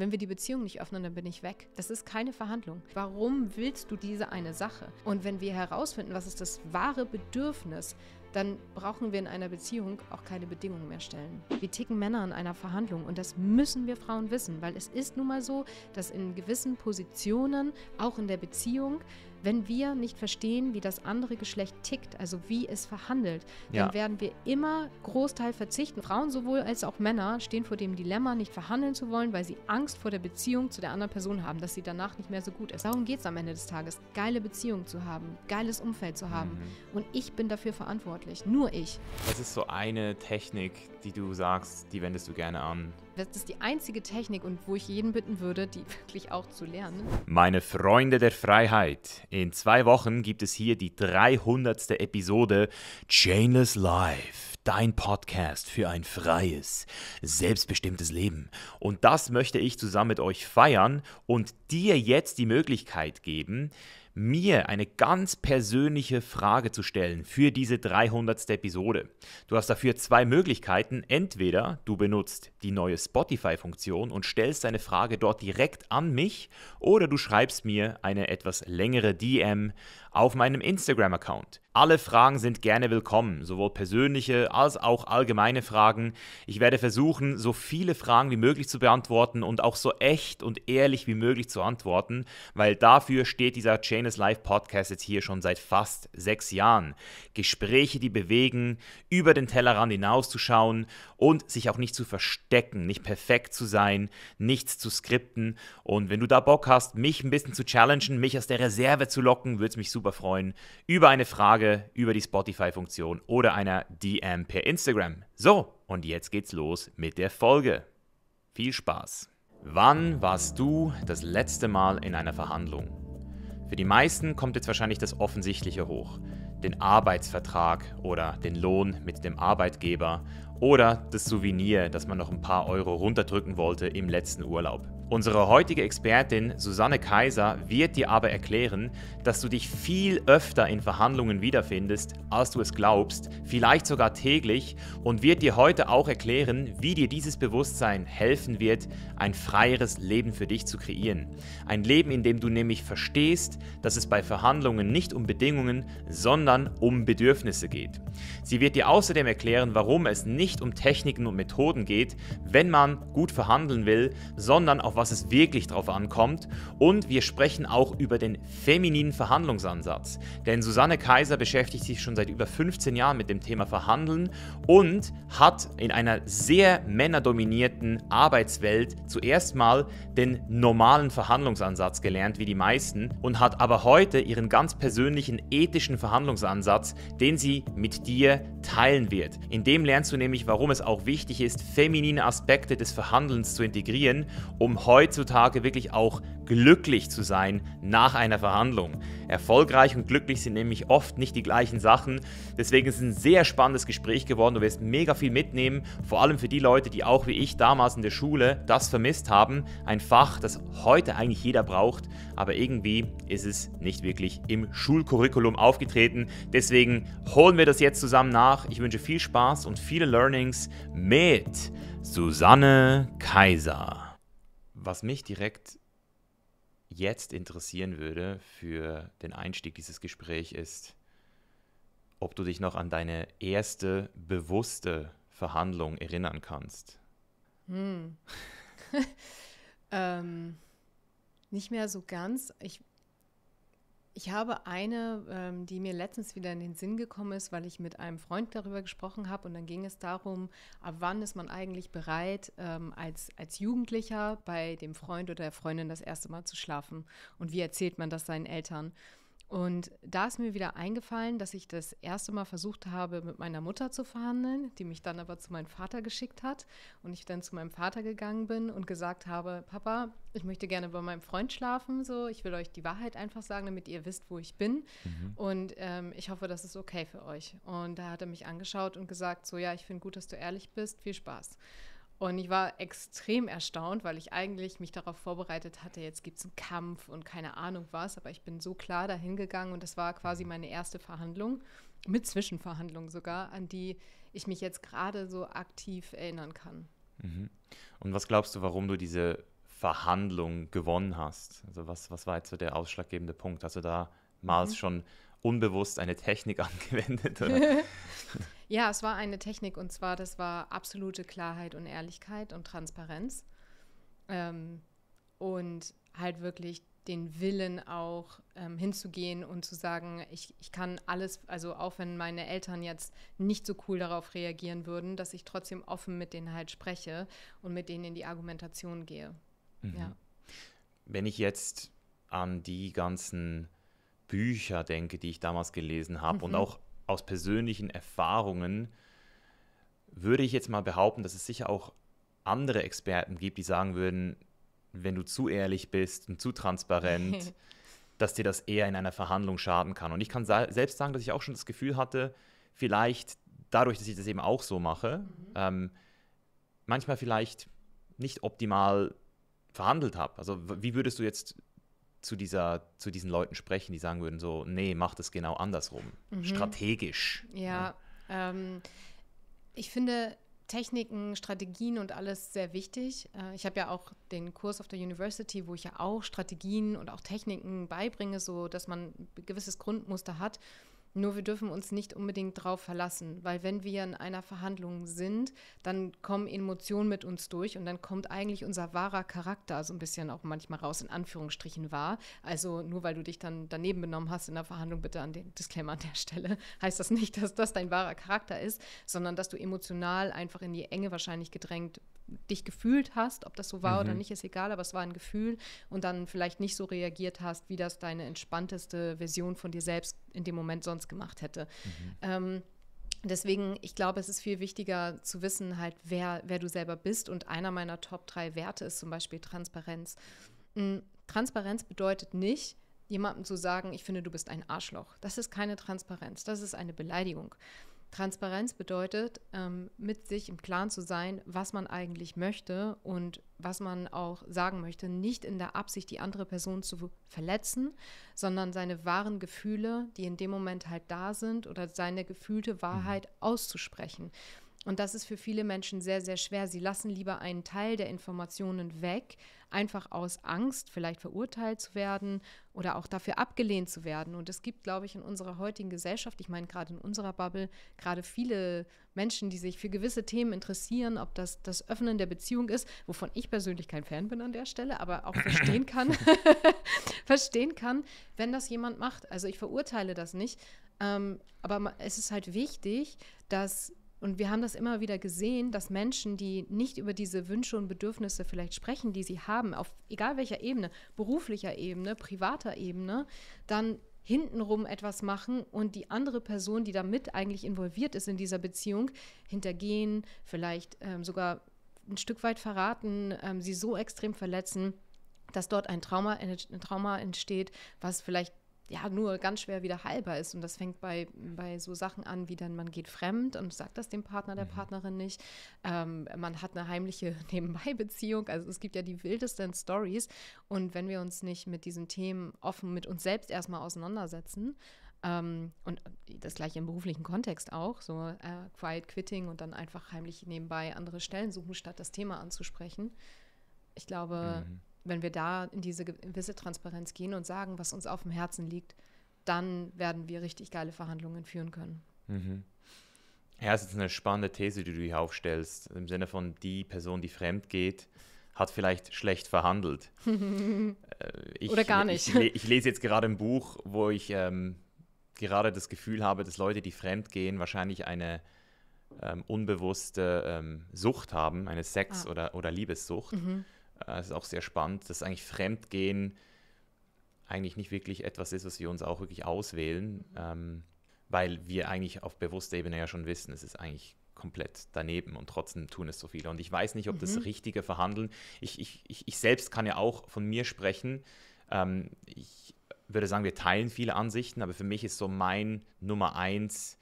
Wenn wir die Beziehung nicht öffnen, dann bin ich weg. Das ist keine Verhandlung. Warum willst du diese eine Sache? Und wenn wir herausfinden, was ist das wahre Bedürfnis, dann brauchen wir in einer Beziehung auch keine Bedingungen mehr stellen. Wie ticken Männer in einer Verhandlung? Und das müssen wir Frauen wissen, weil es ist nun mal so, dass in gewissen Positionen, auch in der Beziehung, wenn wir nicht verstehen, wie das andere Geschlecht tickt, also wie es verhandelt, ja. dann werden wir immer Großteil verzichten. Frauen sowohl als auch Männer stehen vor dem Dilemma, nicht verhandeln zu wollen, weil sie Angst vor der Beziehung zu der anderen Person haben, dass sie danach nicht mehr so gut ist. Darum geht es am Ende des Tages, geile Beziehungen zu haben, geiles Umfeld zu haben. Mhm. Und ich bin dafür verantwortlich, nur ich. Was ist so eine Technik, die du sagst, die wendest du gerne an, das ist die einzige Technik und wo ich jeden bitten würde, die wirklich auch zu lernen. Meine Freunde der Freiheit, in zwei Wochen gibt es hier die 300. Episode Chainless Life. Dein Podcast für ein freies, selbstbestimmtes Leben. Und das möchte ich zusammen mit euch feiern und dir jetzt die Möglichkeit geben, mir eine ganz persönliche Frage zu stellen für diese 300. Episode. Du hast dafür zwei Möglichkeiten. Entweder du benutzt die neue Spotify-Funktion und stellst deine Frage dort direkt an mich oder du schreibst mir eine etwas längere DM auf meinem Instagram-Account. Alle Fragen sind gerne willkommen, sowohl persönliche als auch allgemeine Fragen. Ich werde versuchen, so viele Fragen wie möglich zu beantworten und auch so echt und ehrlich wie möglich zu antworten, weil dafür steht dieser Chainless is Life Podcast jetzt hier schon seit fast sechs Jahren. Gespräche, die bewegen, über den Tellerrand hinauszuschauen und sich auch nicht zu verstecken, nicht perfekt zu sein, nichts zu skripten. Und wenn du da Bock hast, mich ein bisschen zu challengen, mich aus der Reserve zu locken, würde es mich super super freuen über eine Frage über die Spotify-Funktion oder einer DM per Instagram. So, und jetzt geht's los mit der Folge. Viel Spaß! Wann warst du das letzte Mal in einer Verhandlung? Für die meisten kommt jetzt wahrscheinlich das Offensichtliche hoch. Den Arbeitsvertrag oder den Lohn mit dem Arbeitgeber oder das Souvenir, das man noch ein paar Euro runterdrücken wollte im letzten Urlaub. Unsere heutige Expertin Susanne Kaiser wird dir aber erklären, dass du dich viel öfter in Verhandlungen wiederfindest, als du es glaubst, vielleicht sogar täglich, und wird dir heute auch erklären, wie dir dieses Bewusstsein helfen wird, ein freieres Leben für dich zu kreieren. Ein Leben, in dem du nämlich verstehst, dass es bei Verhandlungen nicht um Bedingungen, sondern um Bedürfnisse geht. Sie wird dir außerdem erklären, warum es nicht um Techniken und Methoden geht, wenn man gut verhandeln will, sondern auf was es wirklich drauf ankommt. Und wir sprechen auch über den femininen Verhandlungsansatz. Denn Susanne Kaiser beschäftigt sich schon seit über 15 Jahren mit dem Thema Verhandeln und hat in einer sehr männerdominierten Arbeitswelt zuerst mal den normalen Verhandlungsansatz gelernt, wie die meisten, und hat aber heute ihren ganz persönlichen ethischen Verhandlungsansatz, den sie mit dir teilen wird. In dem lernst du nämlich, warum es auch wichtig ist, feminine Aspekte des Verhandelns zu integrieren, um heute heutzutage wirklich auch glücklich zu sein nach einer Verhandlung. Erfolgreich und glücklich sind nämlich oft nicht die gleichen Sachen. Deswegen ist es ein sehr spannendes Gespräch geworden. Du wirst mega viel mitnehmen, vor allem für die Leute, die auch wie ich damals in der Schule das vermisst haben. Ein Fach, das heute eigentlich jeder braucht, aber irgendwie ist es nicht wirklich im Schulcurriculum aufgetreten. Deswegen holen wir das jetzt zusammen nach. Ich wünsche viel Spaß und viele Learnings mit Susanne Kaiser. Was mich direkt jetzt interessieren würde für den Einstieg dieses Gesprächs ist, ob du dich noch an deine erste bewusste Verhandlung erinnern kannst. Hm. ähm, nicht mehr so ganz. Ich ich habe eine, ähm, die mir letztens wieder in den Sinn gekommen ist, weil ich mit einem Freund darüber gesprochen habe und dann ging es darum, ab wann ist man eigentlich bereit, ähm, als, als Jugendlicher bei dem Freund oder der Freundin das erste Mal zu schlafen und wie erzählt man das seinen Eltern? Und da ist mir wieder eingefallen, dass ich das erste Mal versucht habe, mit meiner Mutter zu verhandeln, die mich dann aber zu meinem Vater geschickt hat. Und ich dann zu meinem Vater gegangen bin und gesagt habe, Papa, ich möchte gerne bei meinem Freund schlafen. So, ich will euch die Wahrheit einfach sagen, damit ihr wisst, wo ich bin. Mhm. Und ähm, ich hoffe, das ist okay für euch. Und da hat er mich angeschaut und gesagt, so ja, ich finde gut, dass du ehrlich bist. Viel Spaß. Und ich war extrem erstaunt, weil ich eigentlich mich darauf vorbereitet hatte, jetzt gibt es einen Kampf und keine Ahnung was, aber ich bin so klar dahin gegangen und das war quasi mhm. meine erste Verhandlung, mit Zwischenverhandlung sogar, an die ich mich jetzt gerade so aktiv erinnern kann. Mhm. Und was glaubst du, warum du diese Verhandlung gewonnen hast? Also was, was war jetzt so der ausschlaggebende Punkt? Hast du da mal mhm. schon unbewusst eine Technik angewendet? ja, es war eine Technik und zwar, das war absolute Klarheit und Ehrlichkeit und Transparenz. Ähm, und halt wirklich den Willen auch ähm, hinzugehen und zu sagen, ich, ich kann alles, also auch wenn meine Eltern jetzt nicht so cool darauf reagieren würden, dass ich trotzdem offen mit denen halt spreche und mit denen in die Argumentation gehe. Mhm. Ja. Wenn ich jetzt an die ganzen Bücher denke, die ich damals gelesen habe mhm. und auch aus persönlichen Erfahrungen, würde ich jetzt mal behaupten, dass es sicher auch andere Experten gibt, die sagen würden, wenn du zu ehrlich bist und zu transparent, dass dir das eher in einer Verhandlung schaden kann. Und ich kann selbst sagen, dass ich auch schon das Gefühl hatte, vielleicht dadurch, dass ich das eben auch so mache, mhm. ähm, manchmal vielleicht nicht optimal verhandelt habe. Also wie würdest du jetzt zu, dieser, zu diesen Leuten sprechen, die sagen würden so, nee, mach das genau andersrum, mhm. strategisch. Ja, ne? ja. Ähm, ich finde Techniken, Strategien und alles sehr wichtig. Äh, ich habe ja auch den Kurs auf der University, wo ich ja auch Strategien und auch Techniken beibringe, so dass man ein gewisses Grundmuster hat. Nur wir dürfen uns nicht unbedingt darauf verlassen, weil wenn wir in einer Verhandlung sind, dann kommen Emotionen mit uns durch und dann kommt eigentlich unser wahrer Charakter so ein bisschen auch manchmal raus, in Anführungsstrichen wahr. Also nur weil du dich dann daneben benommen hast in der Verhandlung, bitte an den Disclaimer an der Stelle, heißt das nicht, dass das dein wahrer Charakter ist, sondern dass du emotional einfach in die Enge wahrscheinlich gedrängt dich gefühlt hast, ob das so war mhm. oder nicht, ist egal, aber es war ein Gefühl und dann vielleicht nicht so reagiert hast, wie das deine entspannteste Version von dir selbst in dem Moment sonst gemacht hätte. Mhm. Ähm, deswegen, ich glaube, es ist viel wichtiger zu wissen, halt, wer, wer du selber bist. Und einer meiner Top drei Werte ist zum Beispiel Transparenz. Mm, Transparenz bedeutet nicht, jemandem zu sagen, ich finde, du bist ein Arschloch. Das ist keine Transparenz, das ist eine Beleidigung. Transparenz bedeutet, ähm, mit sich im Klaren zu sein, was man eigentlich möchte und was man auch sagen möchte. Nicht in der Absicht, die andere Person zu verletzen, sondern seine wahren Gefühle, die in dem Moment halt da sind, oder seine gefühlte Wahrheit mhm. auszusprechen. Und das ist für viele Menschen sehr, sehr schwer. Sie lassen lieber einen Teil der Informationen weg, einfach aus Angst, vielleicht verurteilt zu werden oder auch dafür abgelehnt zu werden. Und es gibt, glaube ich, in unserer heutigen Gesellschaft, ich meine gerade in unserer Bubble, gerade viele Menschen, die sich für gewisse Themen interessieren, ob das das Öffnen der Beziehung ist, wovon ich persönlich kein Fan bin an der Stelle, aber auch verstehen kann, verstehen kann, wenn das jemand macht. Also ich verurteile das nicht. Ähm, aber es ist halt wichtig, dass und wir haben das immer wieder gesehen, dass Menschen, die nicht über diese Wünsche und Bedürfnisse vielleicht sprechen, die sie haben, auf egal welcher Ebene, beruflicher Ebene, privater Ebene, dann hintenrum etwas machen und die andere Person, die damit eigentlich involviert ist in dieser Beziehung, hintergehen, vielleicht ähm, sogar ein Stück weit verraten, ähm, sie so extrem verletzen, dass dort ein Trauma, ein Trauma entsteht, was vielleicht ja nur ganz schwer wieder heilbar ist. Und das fängt bei, bei so Sachen an, wie dann man geht fremd und sagt das dem Partner, der mhm. Partnerin nicht. Ähm, man hat eine heimliche Nebenbei-Beziehung. Also es gibt ja die wildesten Stories. Und wenn wir uns nicht mit diesen Themen offen mit uns selbst erstmal auseinandersetzen, ähm, und das gleiche im beruflichen Kontext auch, so äh, Quiet Quitting und dann einfach heimlich nebenbei andere Stellen suchen, statt das Thema anzusprechen. Ich glaube, mhm wenn wir da in diese gewisse Transparenz gehen und sagen, was uns auf dem Herzen liegt, dann werden wir richtig geile Verhandlungen führen können. Mhm. Ja, es ist eine spannende These, die du hier aufstellst, im Sinne von die Person, die fremd geht, hat vielleicht schlecht verhandelt. Äh, ich, Oder gar nicht. Ich, ich, lese jetzt gerade ein Buch, wo ich ähm, gerade das Gefühl habe, dass Leute, die fremd gehen, wahrscheinlich eine ähm, unbewusste ähm, Sucht haben, eine Sex- ah. oder, oder Liebessucht. Mhm. Äh, es ist auch sehr spannend, dass eigentlich Fremdgehen eigentlich nicht wirklich etwas ist, was wir uns auch wirklich auswählen, ähm, weil wir eigentlich auf bewusster Ebene ja schon wissen, es ist eigentlich komplett daneben und trotzdem tun es so viele. Und ich weiß nicht, ob mhm. das richtige Verhandeln, ich, ich, ich, ich selbst kann ja auch von mir sprechen. Ähm, ich würde sagen, wir teilen viele Ansichten, aber für mich ist so mein Nummer eins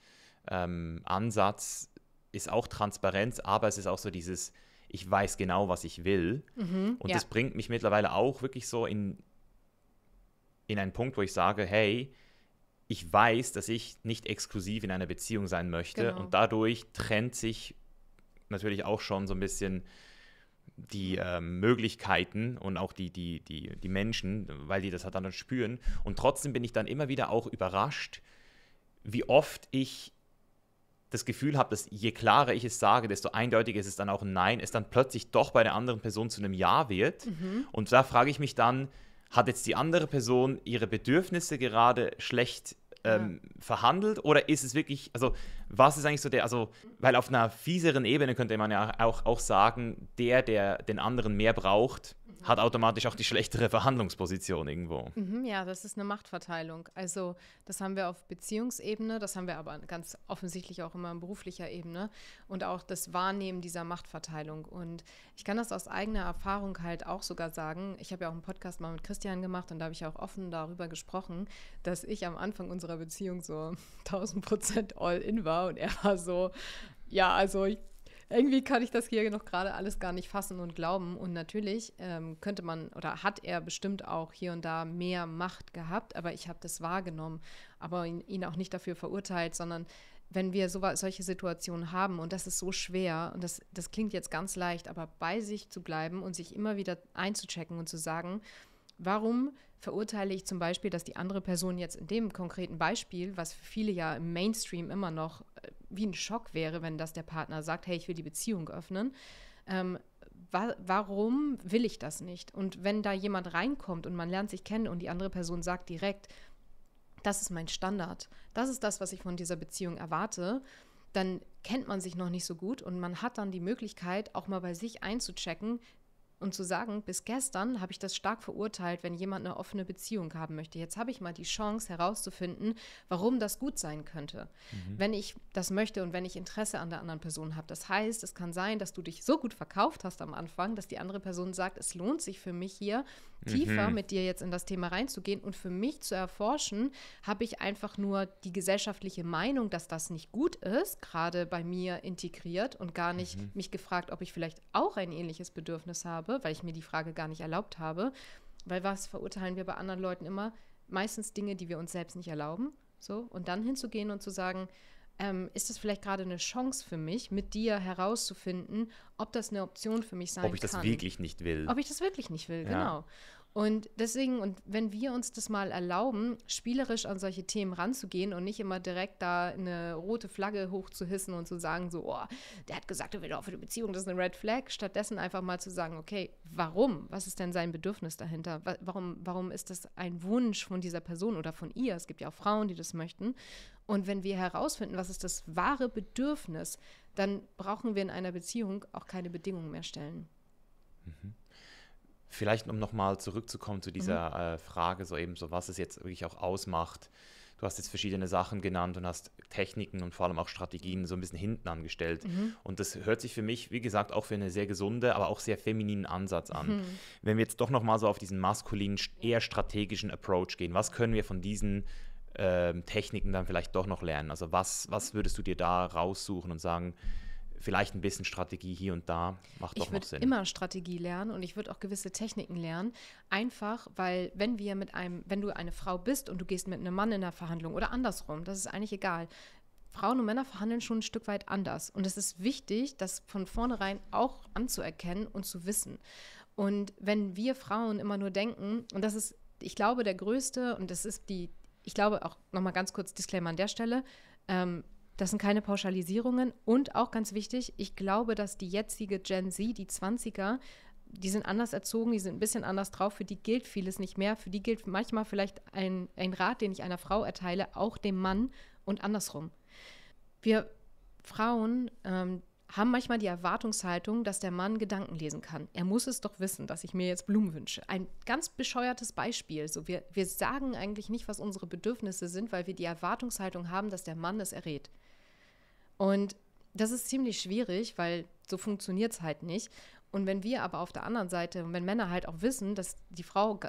ähm, Ansatz, ist auch Transparenz, aber es ist auch so dieses, ich weiß genau, was ich will. Mhm, und ja. das bringt mich mittlerweile auch wirklich so in, in einen Punkt, wo ich sage, hey, ich weiß, dass ich nicht exklusiv in einer Beziehung sein möchte. Genau. Und dadurch trennt sich natürlich auch schon so ein bisschen die äh, Möglichkeiten und auch die, die, die, die Menschen, weil die das halt dann spüren. Und trotzdem bin ich dann immer wieder auch überrascht, wie oft ich das Gefühl habe, dass je klarer ich es sage, desto eindeutiger ist es dann auch ein Nein, es dann plötzlich doch bei der anderen Person zu einem Ja wird. Mhm. Und da frage ich mich dann, hat jetzt die andere Person ihre Bedürfnisse gerade schlecht ähm, ja. verhandelt oder ist es wirklich, also was ist eigentlich so der, also weil auf einer fieseren Ebene könnte man ja auch, auch sagen, der, der den anderen mehr braucht, hat automatisch auch die schlechtere Verhandlungsposition irgendwo. Mhm, ja, das ist eine Machtverteilung. Also das haben wir auf Beziehungsebene, das haben wir aber ganz offensichtlich auch immer in beruflicher Ebene und auch das Wahrnehmen dieser Machtverteilung. Und ich kann das aus eigener Erfahrung halt auch sogar sagen. Ich habe ja auch einen Podcast mal mit Christian gemacht und da habe ich auch offen darüber gesprochen, dass ich am Anfang unserer Beziehung so 1000 Prozent all in war und er war so, ja, also ich irgendwie kann ich das hier noch gerade alles gar nicht fassen und glauben. Und natürlich ähm, könnte man oder hat er bestimmt auch hier und da mehr Macht gehabt, aber ich habe das wahrgenommen, aber ihn, ihn, auch nicht dafür verurteilt, sondern wenn wir so, solche Situationen haben und das ist so schwer und das, das klingt jetzt ganz leicht, aber bei sich zu bleiben und sich immer wieder einzuchecken und zu sagen, Warum verurteile ich zum Beispiel, dass die andere Person jetzt in dem konkreten Beispiel, was für viele ja im Mainstream immer noch äh, wie ein Schock wäre, wenn das der Partner sagt, hey, ich will die Beziehung öffnen, ähm, wa warum will ich das nicht? Und wenn da jemand reinkommt und man lernt sich kennen und die andere Person sagt direkt, das ist mein Standard, das ist das, was ich von dieser Beziehung erwarte, dann kennt man sich noch nicht so gut und man hat dann die Möglichkeit, auch mal bei sich einzuchecken, und zu sagen, bis gestern habe ich das stark verurteilt, wenn jemand eine offene Beziehung haben möchte. Jetzt habe ich mal die Chance herauszufinden, warum das gut sein könnte, mhm. wenn ich das möchte und wenn ich Interesse an der anderen Person habe. Das heißt, es kann sein, dass du dich so gut verkauft hast am Anfang, dass die andere Person sagt, es lohnt sich für mich hier, tiefer mhm. mit dir jetzt in das Thema reinzugehen und für mich zu erforschen, habe ich einfach nur die gesellschaftliche Meinung, dass das nicht gut ist, gerade bei mir integriert und gar nicht mhm. mich gefragt, ob ich vielleicht auch ein ähnliches Bedürfnis habe, weil ich mir die Frage gar nicht erlaubt habe. Weil was verurteilen wir bei anderen Leuten immer? Meistens Dinge, die wir uns selbst nicht erlauben. So, und dann hinzugehen und zu sagen, ähm, ist das vielleicht gerade eine Chance für mich, mit dir herauszufinden, ob das eine Option für mich sein kann. Ob ich kann. das wirklich nicht will. Ob ich das wirklich nicht will, ja. genau. Und deswegen, und wenn wir uns das mal erlauben, spielerisch an solche Themen ranzugehen und nicht immer direkt da eine rote Flagge hochzuhissen und zu sagen, so, oh, der hat gesagt, er will auch für eine Beziehung, das ist eine Red Flag, stattdessen einfach mal zu sagen, okay, warum? Was ist denn sein Bedürfnis dahinter? Warum, warum ist das ein Wunsch von dieser Person oder von ihr? Es gibt ja auch Frauen, die das möchten. Und wenn wir herausfinden, was ist das wahre Bedürfnis, dann brauchen wir in einer Beziehung auch keine Bedingungen mehr stellen. Mhm. Vielleicht, um nochmal zurückzukommen zu dieser mhm. äh, Frage, so eben so, was es jetzt wirklich auch ausmacht. Du hast jetzt verschiedene Sachen genannt und hast Techniken und vor allem auch Strategien so ein bisschen hinten angestellt. Mhm. Und das hört sich für mich, wie gesagt, auch für einen sehr gesunden, aber auch sehr femininen Ansatz an. Mhm. Wenn wir jetzt doch nochmal so auf diesen maskulinen, eher strategischen Approach gehen, was können wir von diesen ähm, Techniken dann vielleicht doch noch lernen? Also was, was würdest du dir da raussuchen und sagen, vielleicht ein bisschen Strategie hier und da macht doch noch Sinn. Ich würde immer Strategie lernen und ich würde auch gewisse Techniken lernen, einfach weil wenn wir mit einem, wenn du eine Frau bist und du gehst mit einem Mann in der Verhandlung oder andersrum, das ist eigentlich egal. Frauen und Männer verhandeln schon ein Stück weit anders und es ist wichtig, das von vornherein auch anzuerkennen und zu wissen. Und wenn wir Frauen immer nur denken und das ist ich glaube, der größte, und das ist die ich glaube auch nochmal ganz kurz Disclaimer an der Stelle. Ähm, das sind keine Pauschalisierungen und auch ganz wichtig, ich glaube, dass die jetzige Gen Z, die 20er, die sind anders erzogen, die sind ein bisschen anders drauf, für die gilt vieles nicht mehr. Für die gilt manchmal vielleicht ein, ein Rat, den ich einer Frau erteile, auch dem Mann und andersrum. Wir Frauen, ähm, haben manchmal die Erwartungshaltung, dass der Mann Gedanken lesen kann. Er muss es doch wissen, dass ich mir jetzt Blumen wünsche. Ein ganz bescheuertes Beispiel. So, wir, wir sagen eigentlich nicht, was unsere Bedürfnisse sind, weil wir die Erwartungshaltung haben, dass der Mann es errät. Und das ist ziemlich schwierig, weil so funktioniert es halt nicht. Und wenn wir aber auf der anderen Seite, wenn Männer halt auch wissen, dass die Frau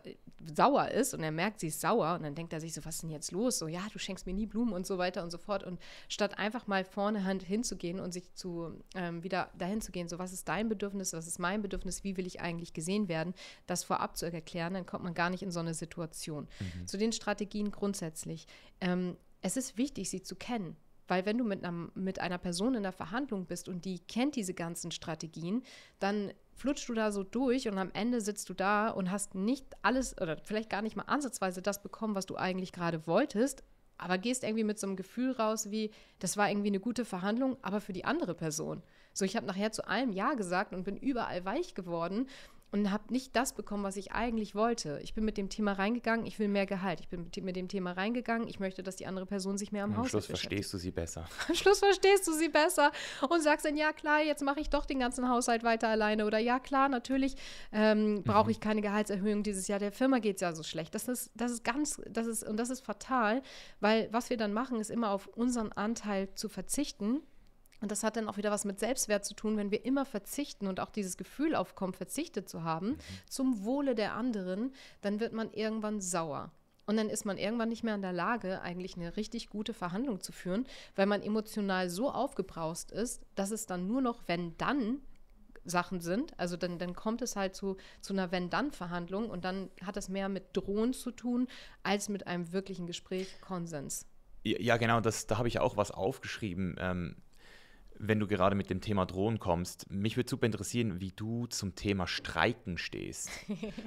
sauer ist und er merkt, sie ist sauer und dann denkt er sich so, was ist denn jetzt los? So, ja, du schenkst mir nie Blumen und so weiter und so fort. Und statt einfach mal vorne hinzugehen und sich zu ähm, wieder dahin zu gehen, so, was ist dein Bedürfnis, was ist mein Bedürfnis, wie will ich eigentlich gesehen werden, das vorab zu erklären, dann kommt man gar nicht in so eine Situation. Mhm. Zu den Strategien grundsätzlich. Ähm, es ist wichtig, sie zu kennen. Weil wenn du mit einer, mit einer Person in der Verhandlung bist und die kennt diese ganzen Strategien, dann flutschst du da so durch und am Ende sitzt du da und hast nicht alles oder vielleicht gar nicht mal ansatzweise das bekommen, was du eigentlich gerade wolltest, aber gehst irgendwie mit so einem Gefühl raus wie, das war irgendwie eine gute Verhandlung, aber für die andere Person. So, ich habe nachher zu allem Ja gesagt und bin überall weich geworden und habe nicht das bekommen, was ich eigentlich wollte. Ich bin mit dem Thema reingegangen, ich will mehr Gehalt. Ich bin mit dem Thema reingegangen, ich möchte, dass die andere Person sich mehr am Haus Am Schluss verstehst du sie besser. Am Schluss verstehst du sie besser und sagst dann, ja klar, jetzt mache ich doch den ganzen Haushalt weiter alleine. Oder ja klar, natürlich ähm, mhm. brauche ich keine Gehaltserhöhung dieses Jahr, der Firma geht es ja so schlecht. Das ist, das ist ganz, das ist, und das ist fatal, weil was wir dann machen, ist immer auf unseren Anteil zu verzichten und das hat dann auch wieder was mit Selbstwert zu tun, wenn wir immer verzichten und auch dieses Gefühl aufkommen, verzichtet zu haben, mhm. zum Wohle der anderen, dann wird man irgendwann sauer. Und dann ist man irgendwann nicht mehr in der Lage, eigentlich eine richtig gute Verhandlung zu führen, weil man emotional so aufgebraust ist, dass es dann nur noch, wenn dann Sachen sind. Also dann, dann kommt es halt zu, zu einer Wenn-Dann-Verhandlung und dann hat das mehr mit Drohen zu tun als mit einem wirklichen Gespräch Konsens. Ja, genau, das, da habe ich ja auch was aufgeschrieben. Ähm, wenn du gerade mit dem Thema Drohnen kommst. Mich würde super interessieren, wie du zum Thema Streiken stehst.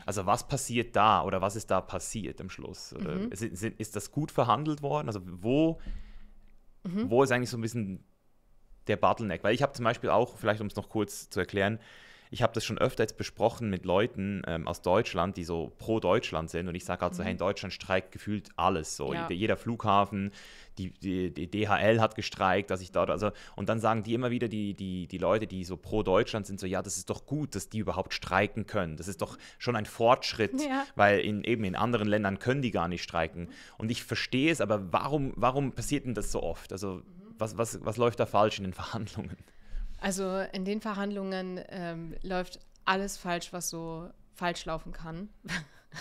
Also was passiert da oder was ist da passiert am Schluss? Mhm. Ist, ist, das gut verhandelt worden? Also wo, mhm. wo ist eigentlich so ein bisschen der Bottleneck? Weil ich habe zum Beispiel auch, vielleicht um es noch kurz zu erklären, ich habe das schon öfter jetzt besprochen mit Leuten ähm, aus Deutschland, die so pro Deutschland sind. Und ich sage halt so, mhm. hey, in Deutschland streikt gefühlt alles. So ja. jeder Flughafen, die, die, die, DHL hat gestreikt, dass ich dort, also, und dann sagen die immer wieder, die, die, die Leute, die so pro Deutschland sind, so, ja, das ist doch gut, dass die überhaupt streiken können. Das ist doch schon ein Fortschritt, ja. weil in, eben in anderen Ländern können die gar nicht streiken. Und ich verstehe es, aber warum, warum passiert denn das so oft? Also, was, was, was läuft da falsch in den Verhandlungen? Also, in den Verhandlungen ähm, läuft alles falsch, was so falsch laufen kann.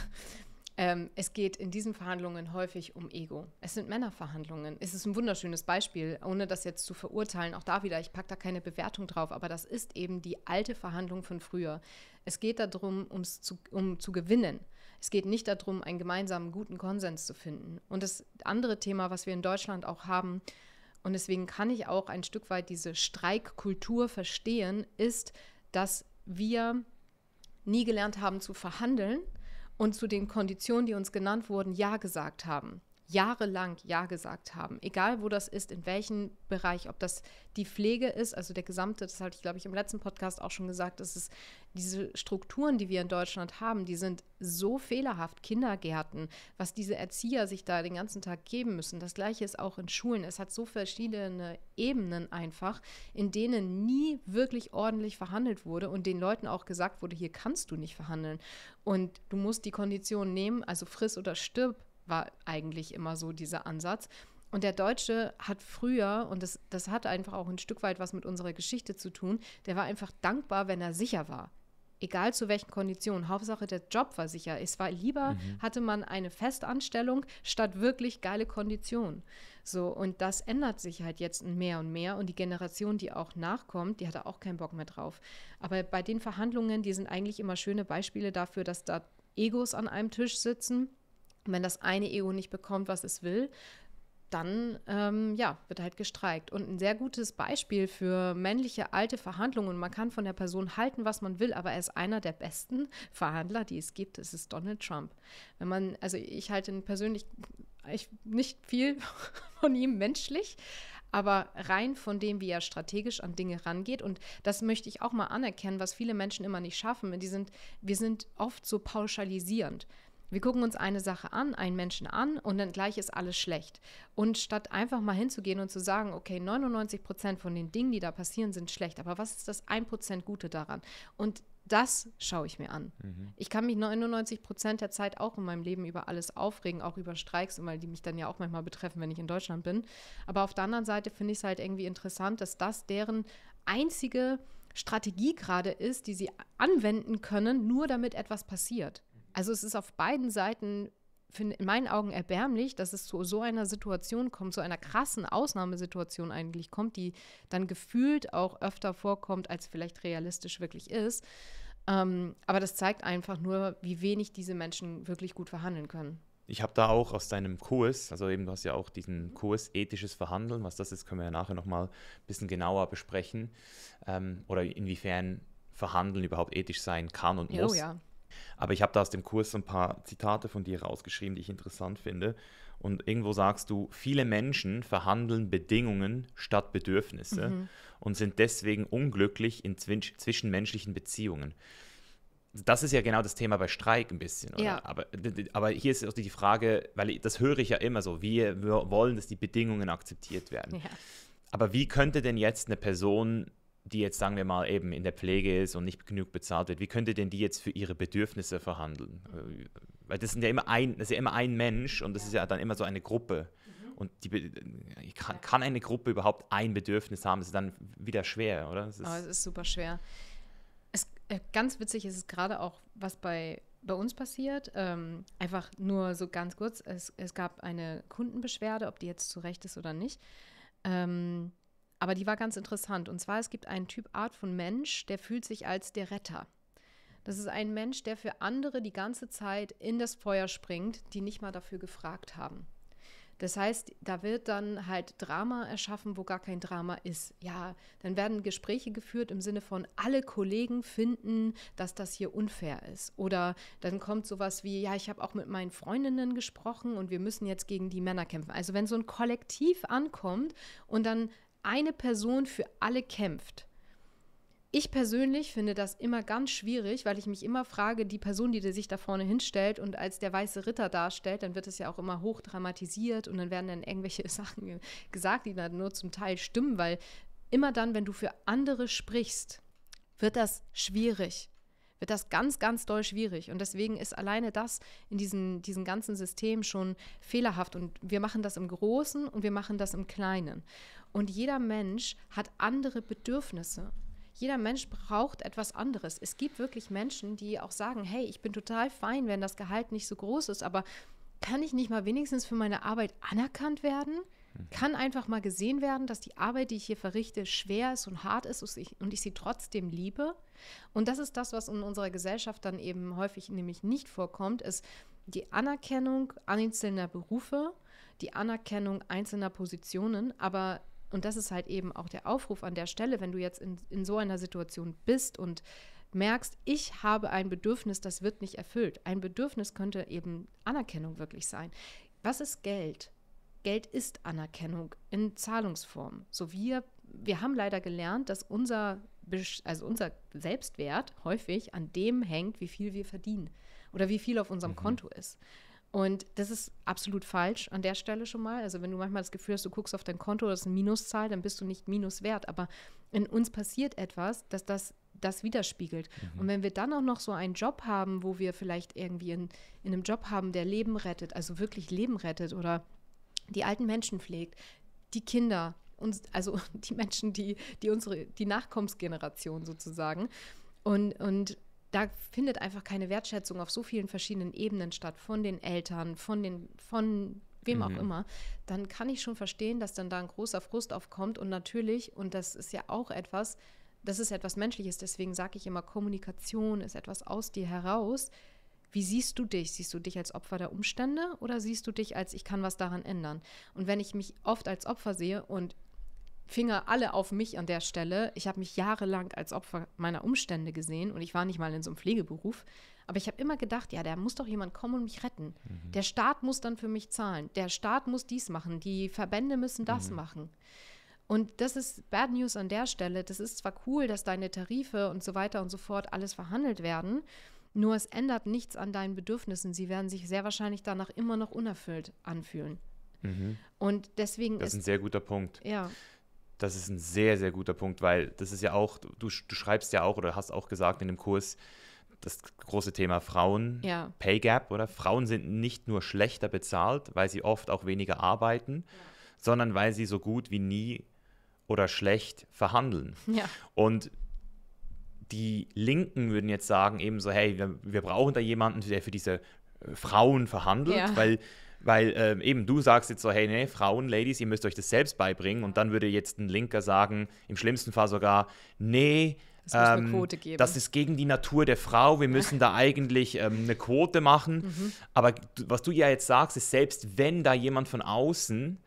Ähm, es geht in diesen Verhandlungen häufig um Ego. Es sind Männerverhandlungen. Es ist ein wunderschönes Beispiel, ohne das jetzt zu verurteilen. Auch da wieder, ich packe da keine Bewertung drauf, aber das ist eben die alte Verhandlung von früher. Es geht darum, ums zu, um zu gewinnen. Es geht nicht darum, einen gemeinsamen guten Konsens zu finden. Und das andere Thema, was wir in Deutschland auch haben, und deswegen kann ich auch ein Stück weit diese Streikkultur verstehen, ist, dass wir nie gelernt haben zu verhandeln und zu den Konditionen, die uns genannt wurden, Ja gesagt haben jahrelang Ja gesagt haben, egal wo das ist, in welchem Bereich, ob das die Pflege ist, also der gesamte, das hatte ich glaube ich im letzten Podcast auch schon gesagt, dass es diese Strukturen, die wir in Deutschland haben, die sind so fehlerhaft. Kindergärten, was diese Erzieher sich da den ganzen Tag geben müssen. Das gleiche ist auch in Schulen. Es hat so verschiedene Ebenen einfach, in denen nie wirklich ordentlich verhandelt wurde und den Leuten auch gesagt wurde, hier kannst du nicht verhandeln und du musst die Kondition nehmen, also friss oder stirb war eigentlich immer so dieser Ansatz. Und der Deutsche hat früher, und das, das hat einfach auch ein Stück weit was mit unserer Geschichte zu tun, der war einfach dankbar, wenn er sicher war. Egal zu welchen Konditionen. Hauptsache, der Job war sicher. Es war lieber, mhm. hatte man eine Festanstellung statt wirklich geile Konditionen. So, und das ändert sich halt jetzt mehr und mehr. Und die Generation, die auch nachkommt, die hatte auch keinen Bock mehr drauf. Aber bei den Verhandlungen, die sind eigentlich immer schöne Beispiele dafür, dass da Egos an einem Tisch sitzen und wenn das eine Ego nicht bekommt, was es will, dann ähm, ja, wird halt gestreikt. Und ein sehr gutes Beispiel für männliche alte Verhandlungen. Man kann von der Person halten, was man will, aber er ist einer der besten Verhandler, die es gibt. Es ist Donald Trump. Wenn man, also ich halte ihn persönlich ich, nicht viel von ihm menschlich, aber rein von dem, wie er strategisch an Dinge rangeht. Und das möchte ich auch mal anerkennen, was viele Menschen immer nicht schaffen. Die sind, wir sind oft so pauschalisierend. Wir gucken uns eine Sache an, einen Menschen an und dann gleich ist alles schlecht. Und statt einfach mal hinzugehen und zu sagen, okay, 99 Prozent von den Dingen, die da passieren, sind schlecht, aber was ist das 1 Prozent Gute daran? Und das schaue ich mir an. Mhm. Ich kann mich 99 Prozent der Zeit auch in meinem Leben über alles aufregen, auch über Streiks, weil die mich dann ja auch manchmal betreffen, wenn ich in Deutschland bin. Aber auf der anderen Seite finde ich es halt irgendwie interessant, dass das deren einzige Strategie gerade ist, die sie anwenden können, nur damit etwas passiert. Also es ist auf beiden Seiten in meinen Augen erbärmlich, dass es zu so einer Situation kommt, zu einer krassen Ausnahmesituation eigentlich kommt, die dann gefühlt auch öfter vorkommt, als vielleicht realistisch wirklich ist. Ähm, aber das zeigt einfach nur, wie wenig diese Menschen wirklich gut verhandeln können. Ich habe da auch aus deinem Kurs, also eben du hast ja auch diesen Kurs ethisches Verhandeln, was das ist, können wir ja nachher nochmal ein bisschen genauer besprechen. ähm, oder inwiefern Verhandeln überhaupt ethisch sein kann und muss. Oh, ja. Aber ich habe da aus dem Kurs ein paar Zitate von dir rausgeschrieben, die ich interessant finde. Und irgendwo sagst du, viele Menschen verhandeln Bedingungen statt Bedürfnisse mhm. und sind deswegen unglücklich in zwischenmenschlichen Beziehungen. Das ist ja genau das Thema bei Streik ein bisschen. Oder? Ja. Aber, aber hier ist auch die Frage, weil das höre ich ja immer so, wir, wir wollen, dass die Bedingungen akzeptiert werden. Ja. Aber wie könnte denn jetzt eine Person die jetzt, sagen wir mal, eben in der Pflege ist und nicht genug bezahlt wird, wie könnte denn die jetzt für ihre Bedürfnisse verhandeln? Äh, weil das, sind ja immer ein, das ist ja immer ein Mensch und das ist ja dann immer so eine Gruppe. Mhm. Und die, kann, eine Gruppe überhaupt ein Bedürfnis haben? Das ist dann wieder schwer, oder? Es ist, oh, es ist super schwer. Es, äh, ganz witzig ist es gerade auch, was bei, bei uns passiert. Ähm, einfach nur so ganz kurz: es, es gab eine Kundenbeschwerde, ob die jetzt zu Recht ist oder nicht. Ähm, aber die war ganz interessant. Und zwar, es gibt einen Typ Art von Mensch, der fühlt sich als der Retter. Das ist ein Mensch, der für andere die ganze Zeit in das Feuer springt, die nicht mal dafür gefragt haben. Das heißt, da wird dann halt Drama erschaffen, wo gar kein Drama ist. Ja, dann werden Gespräche geführt im Sinne von, alle Kollegen finden, dass das hier unfair ist. Oder dann kommt sowas wie, ja, ich habe auch mit meinen Freundinnen gesprochen und wir müssen jetzt gegen die Männer kämpfen. Also wenn so ein Kollektiv ankommt und dann eine Person für alle kämpft. Ich persönlich finde das immer ganz schwierig, weil ich mich immer frage, die Person, die sich da vorne hinstellt und als der weiße Ritter darstellt, dann wird es ja auch immer hoch dramatisiert und dann werden dann irgendwelche Sachen gesagt, die dann nur zum Teil stimmen, weil immer dann, wenn du für andere sprichst, wird das schwierig. Wird das ganz, ganz doll schwierig. Und deswegen ist alleine das in diesem diesen ganzen System schon fehlerhaft. Und wir machen das im Großen und wir machen das im Kleinen. Und jeder Mensch hat andere Bedürfnisse. Jeder Mensch braucht etwas anderes. Es gibt wirklich Menschen, die auch sagen, hey, ich bin total fein, wenn das Gehalt nicht so groß ist, aber kann ich nicht mal wenigstens für meine Arbeit anerkannt werden? Mhm. Kann einfach mal gesehen werden, dass die Arbeit, die ich hier verrichte, schwer ist und hart ist und ich, und ich sie trotzdem liebe? Und das ist das, was in unserer Gesellschaft dann eben häufig nämlich nicht vorkommt, ist die Anerkennung einzelner Berufe, die Anerkennung einzelner Positionen, aber und das ist halt eben auch der Aufruf an der Stelle, wenn du jetzt in, in so einer Situation bist und merkst, ich habe ein Bedürfnis, das wird nicht erfüllt. Ein Bedürfnis könnte eben Anerkennung wirklich sein. Was ist Geld? Geld ist Anerkennung in Zahlungsform. So wir, wir haben leider gelernt, dass unser, also unser Selbstwert häufig an dem hängt, wie viel wir verdienen oder wie viel auf unserem mhm. Konto ist. Und das ist absolut falsch an der Stelle schon mal. Also wenn du manchmal das Gefühl hast, du guckst auf dein Konto, das ist eine Minuszahl, dann bist du nicht minuswert. Aber in uns passiert etwas, dass das das widerspiegelt. Mhm. Und wenn wir dann auch noch so einen Job haben, wo wir vielleicht irgendwie in, in einem Job haben, der Leben rettet, also wirklich Leben rettet oder die alten Menschen pflegt, die Kinder, uns, also die Menschen, die, die unsere, die Nachkommensgeneration sozusagen. Und, und da findet einfach keine Wertschätzung auf so vielen verschiedenen Ebenen statt, von den Eltern, von den, von wem mhm. auch immer, dann kann ich schon verstehen, dass dann da ein großer Frust aufkommt und natürlich, und das ist ja auch etwas, das ist etwas Menschliches, deswegen sage ich immer, Kommunikation ist etwas aus dir heraus. Wie siehst du dich? Siehst du dich als Opfer der Umstände oder siehst du dich als ich kann was daran ändern? Und wenn ich mich oft als Opfer sehe und Finger alle auf mich an der Stelle. Ich habe mich jahrelang als Opfer meiner Umstände gesehen und ich war nicht mal in so einem Pflegeberuf. Aber ich habe immer gedacht, ja, da muss doch jemand kommen und mich retten. Mhm. Der Staat muss dann für mich zahlen. Der Staat muss dies machen. Die Verbände müssen das mhm. machen. Und das ist Bad News an der Stelle. Das ist zwar cool, dass deine Tarife und so weiter und so fort alles verhandelt werden, nur es ändert nichts an deinen Bedürfnissen. Sie werden sich sehr wahrscheinlich danach immer noch unerfüllt anfühlen. Mhm. Und deswegen das ist. Das ist ein sehr guter Punkt. Ja. Das ist ein sehr, sehr guter Punkt, weil das ist ja auch, du, du schreibst ja auch oder hast auch gesagt in dem Kurs, das große Thema Frauen, ja. Pay Gap, oder? Frauen sind nicht nur schlechter bezahlt, weil sie oft auch weniger arbeiten, ja. sondern weil sie so gut wie nie oder schlecht verhandeln. Ja. Und die Linken würden jetzt sagen, eben so, hey, wir, wir brauchen da jemanden, der für diese äh, Frauen verhandelt, weil weil ähm, eben du sagst jetzt so, hey, nee, Frauen, Ladies, ihr müsst euch das selbst beibringen. Und dann würde jetzt ein Linker sagen, im schlimmsten Fall sogar, nee, ähm, das ist gegen die Natur der Frau. Wir müssen da eigentlich ähm, eine Quote machen. Mhm. Aber was du ja jetzt sagst, ist, selbst wenn da jemand von außen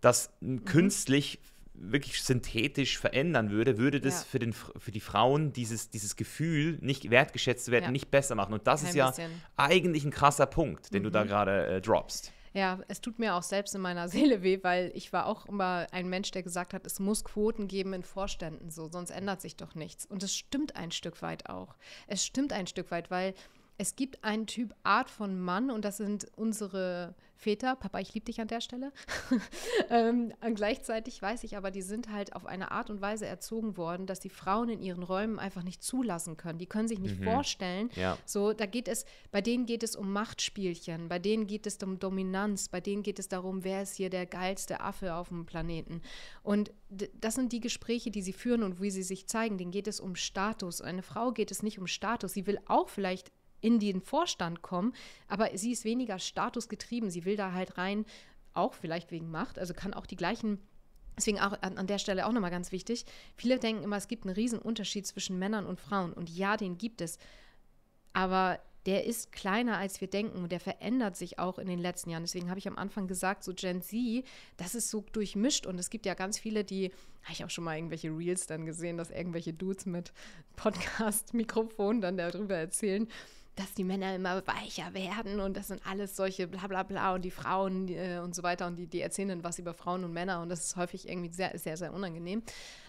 das mhm. künstlich wirklich synthetisch verändern würde, würde das ja. für, den, für die Frauen dieses, dieses Gefühl, nicht wertgeschätzt zu werden, ja. nicht besser machen. Und das Kein ist ja bisschen. eigentlich ein krasser Punkt, den mhm. du da mhm. gerade äh, droppst. Ja, es tut mir auch selbst in meiner Seele weh, weil ich war auch immer ein Mensch, der gesagt hat, es muss Quoten geben in Vorständen, so, sonst ändert sich doch nichts. Und es stimmt ein Stück weit auch. Es stimmt ein Stück weit, weil es gibt einen Typ Art von Mann und das sind unsere Väter. Papa, ich liebe dich an der Stelle. ähm, gleichzeitig weiß ich aber, die sind halt auf eine Art und Weise erzogen worden, dass die Frauen in ihren Räumen einfach nicht zulassen können. Die können sich nicht mhm. vorstellen. Ja. So, da geht es, bei denen geht es um Machtspielchen, bei denen geht es um Dominanz, bei denen geht es darum, wer ist hier der geilste Affe auf dem Planeten. Und das sind die Gespräche, die sie führen und wie sie sich zeigen. Denen geht es um Status. Eine Frau geht es nicht um Status. Sie will auch vielleicht in den Vorstand kommen, aber sie ist weniger statusgetrieben. Sie will da halt rein, auch vielleicht wegen Macht, also kann auch die gleichen Deswegen auch an, der Stelle auch nochmal ganz wichtig. Viele denken immer, es gibt einen riesen Unterschied zwischen Männern und Frauen. Und ja, den gibt es. Aber der ist kleiner, als wir denken. Und der verändert sich auch in den letzten Jahren. Deswegen habe ich am Anfang gesagt, so Gen Z, das ist so durchmischt. Und es gibt ja ganz viele, die, habe ich auch schon mal irgendwelche Reels dann gesehen, dass irgendwelche Dudes mit Podcast-Mikrofon dann darüber erzählen dass die Männer immer weicher werden und das sind alles solche bla bla bla und die Frauen äh, und so weiter und die, die erzählen dann was über Frauen und Männer und das ist häufig irgendwie sehr, sehr, sehr unangenehm.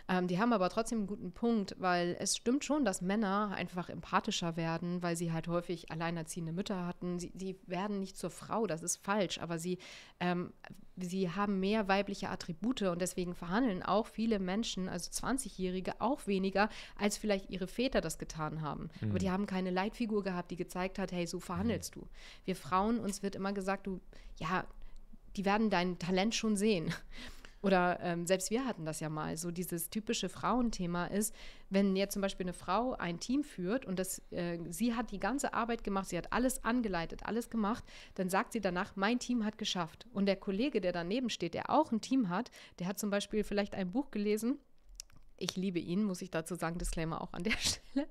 Ähm, die haben aber trotzdem einen guten Punkt, weil es stimmt schon, dass Männer einfach empathischer werden, weil sie halt häufig alleinerziehende Mütter hatten. Sie, die werden nicht zur Frau, das ist falsch, aber sie, ähm, sie haben mehr weibliche Attribute und deswegen verhandeln auch viele Menschen, also 20-Jährige, auch weniger, als vielleicht ihre Väter das getan haben. Mhm. Aber die haben keine Leitfigur gehabt, die gezeigt hat, hey, so verhandelst mhm. du. Wir Frauen, uns wird immer gesagt, du, ja, die werden dein Talent schon sehen. Oder ähm, selbst wir hatten das ja mal. So dieses typische Frauenthema ist, wenn jetzt zum Beispiel eine Frau ein Team führt und das, äh, sie hat die ganze Arbeit gemacht, sie hat alles angeleitet, alles gemacht, dann sagt sie danach, mein Team hat geschafft. Und der Kollege, der daneben steht, der auch ein Team hat, der hat zum Beispiel vielleicht ein Buch gelesen ich liebe ihn, muss ich dazu sagen, Disclaimer auch an der Stelle.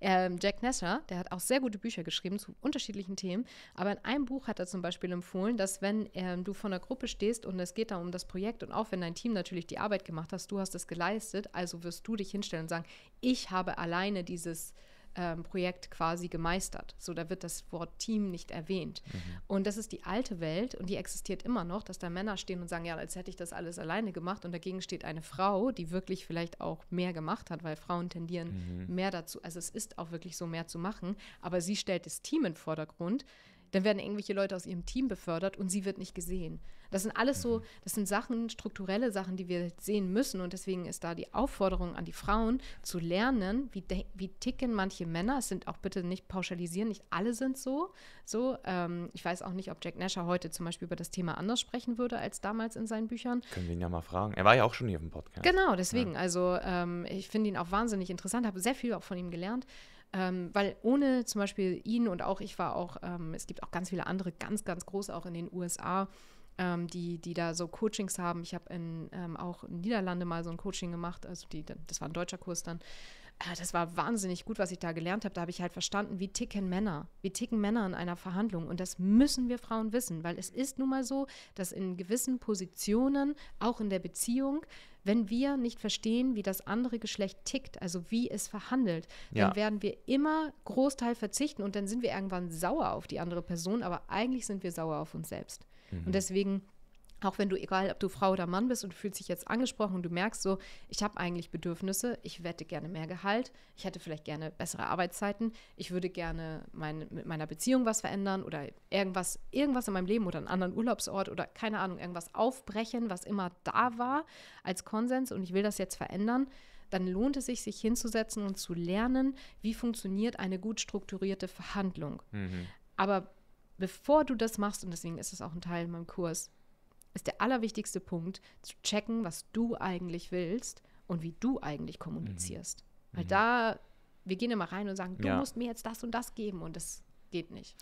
Ähm, Jack Nasser, der hat auch sehr gute Bücher geschrieben zu unterschiedlichen Themen, aber in einem Buch hat er zum Beispiel empfohlen, dass wenn ähm, du von einer Gruppe stehst und es geht da um das Projekt und auch wenn dein Team natürlich die Arbeit gemacht hast, du hast es geleistet, also wirst du dich hinstellen und sagen, ich habe alleine dieses ähm, Projekt quasi gemeistert. So, da wird das Wort Team nicht erwähnt. Mhm. Und das ist die alte Welt und die existiert immer noch, dass da Männer stehen und sagen, ja, als hätte ich das alles alleine gemacht und dagegen steht eine Frau, die wirklich vielleicht auch mehr gemacht hat, weil Frauen tendieren mhm. mehr dazu. Also es ist auch wirklich so mehr zu machen, aber sie stellt das Team in den Vordergrund dann werden irgendwelche Leute aus ihrem Team befördert und sie wird nicht gesehen. Das sind alles so, mhm. das sind Sachen, strukturelle Sachen, die wir sehen müssen. Und deswegen ist da die Aufforderung an die Frauen zu lernen, wie, wie ticken manche Männer. Es sind auch bitte nicht pauschalisieren, nicht alle sind so. so ähm, ich weiß auch nicht, ob Jack Nasher heute zum Beispiel über das Thema anders sprechen würde als damals in seinen Büchern. Können wir ihn ja mal fragen. Er war ja auch schon hier auf dem Podcast. Genau, deswegen. Ja. Also ähm, ich finde ihn auch wahnsinnig interessant, habe sehr viel auch von ihm gelernt. Ähm, weil ohne zum Beispiel ihn und auch ich war auch, ähm, es gibt auch ganz viele andere, ganz, ganz groß auch in den USA, ähm, die, die da so Coachings haben. Ich habe in, ähm, auch in Niederlande mal so ein Coaching gemacht, also die, das war ein deutscher Kurs dann. Ah, das war wahnsinnig gut, was ich da gelernt habe. Da habe ich halt verstanden, wie ticken Männer, wie ticken Männer in einer Verhandlung. Und das müssen wir Frauen wissen, weil es ist nun mal so, dass in gewissen Positionen, auch in der Beziehung, wenn wir nicht verstehen, wie das andere Geschlecht tickt, also wie es verhandelt, ja. dann werden wir immer Großteil verzichten und dann sind wir irgendwann sauer auf die andere Person, aber eigentlich sind wir sauer auf uns selbst. Mhm. Und deswegen auch wenn du, egal ob du Frau oder Mann bist und fühlst dich jetzt angesprochen und du merkst so, ich habe eigentlich Bedürfnisse, ich wette gerne mehr Gehalt, ich hätte vielleicht gerne bessere Arbeitszeiten, ich würde gerne mein, mit meiner Beziehung was verändern oder irgendwas, irgendwas in meinem Leben oder einen anderen Urlaubsort oder keine Ahnung, irgendwas aufbrechen, was immer da war als Konsens und ich will das jetzt verändern, dann lohnt es sich, sich hinzusetzen und zu lernen, wie funktioniert eine gut strukturierte Verhandlung. Mhm. Aber bevor du das machst, und deswegen ist es auch ein Teil in meinem Kurs, ist der allerwichtigste Punkt, zu checken, was du eigentlich willst und wie du eigentlich kommunizierst. Mhm. Weil mhm. da, wir gehen immer rein und sagen, du ja. musst mir jetzt das und das geben und das geht nicht.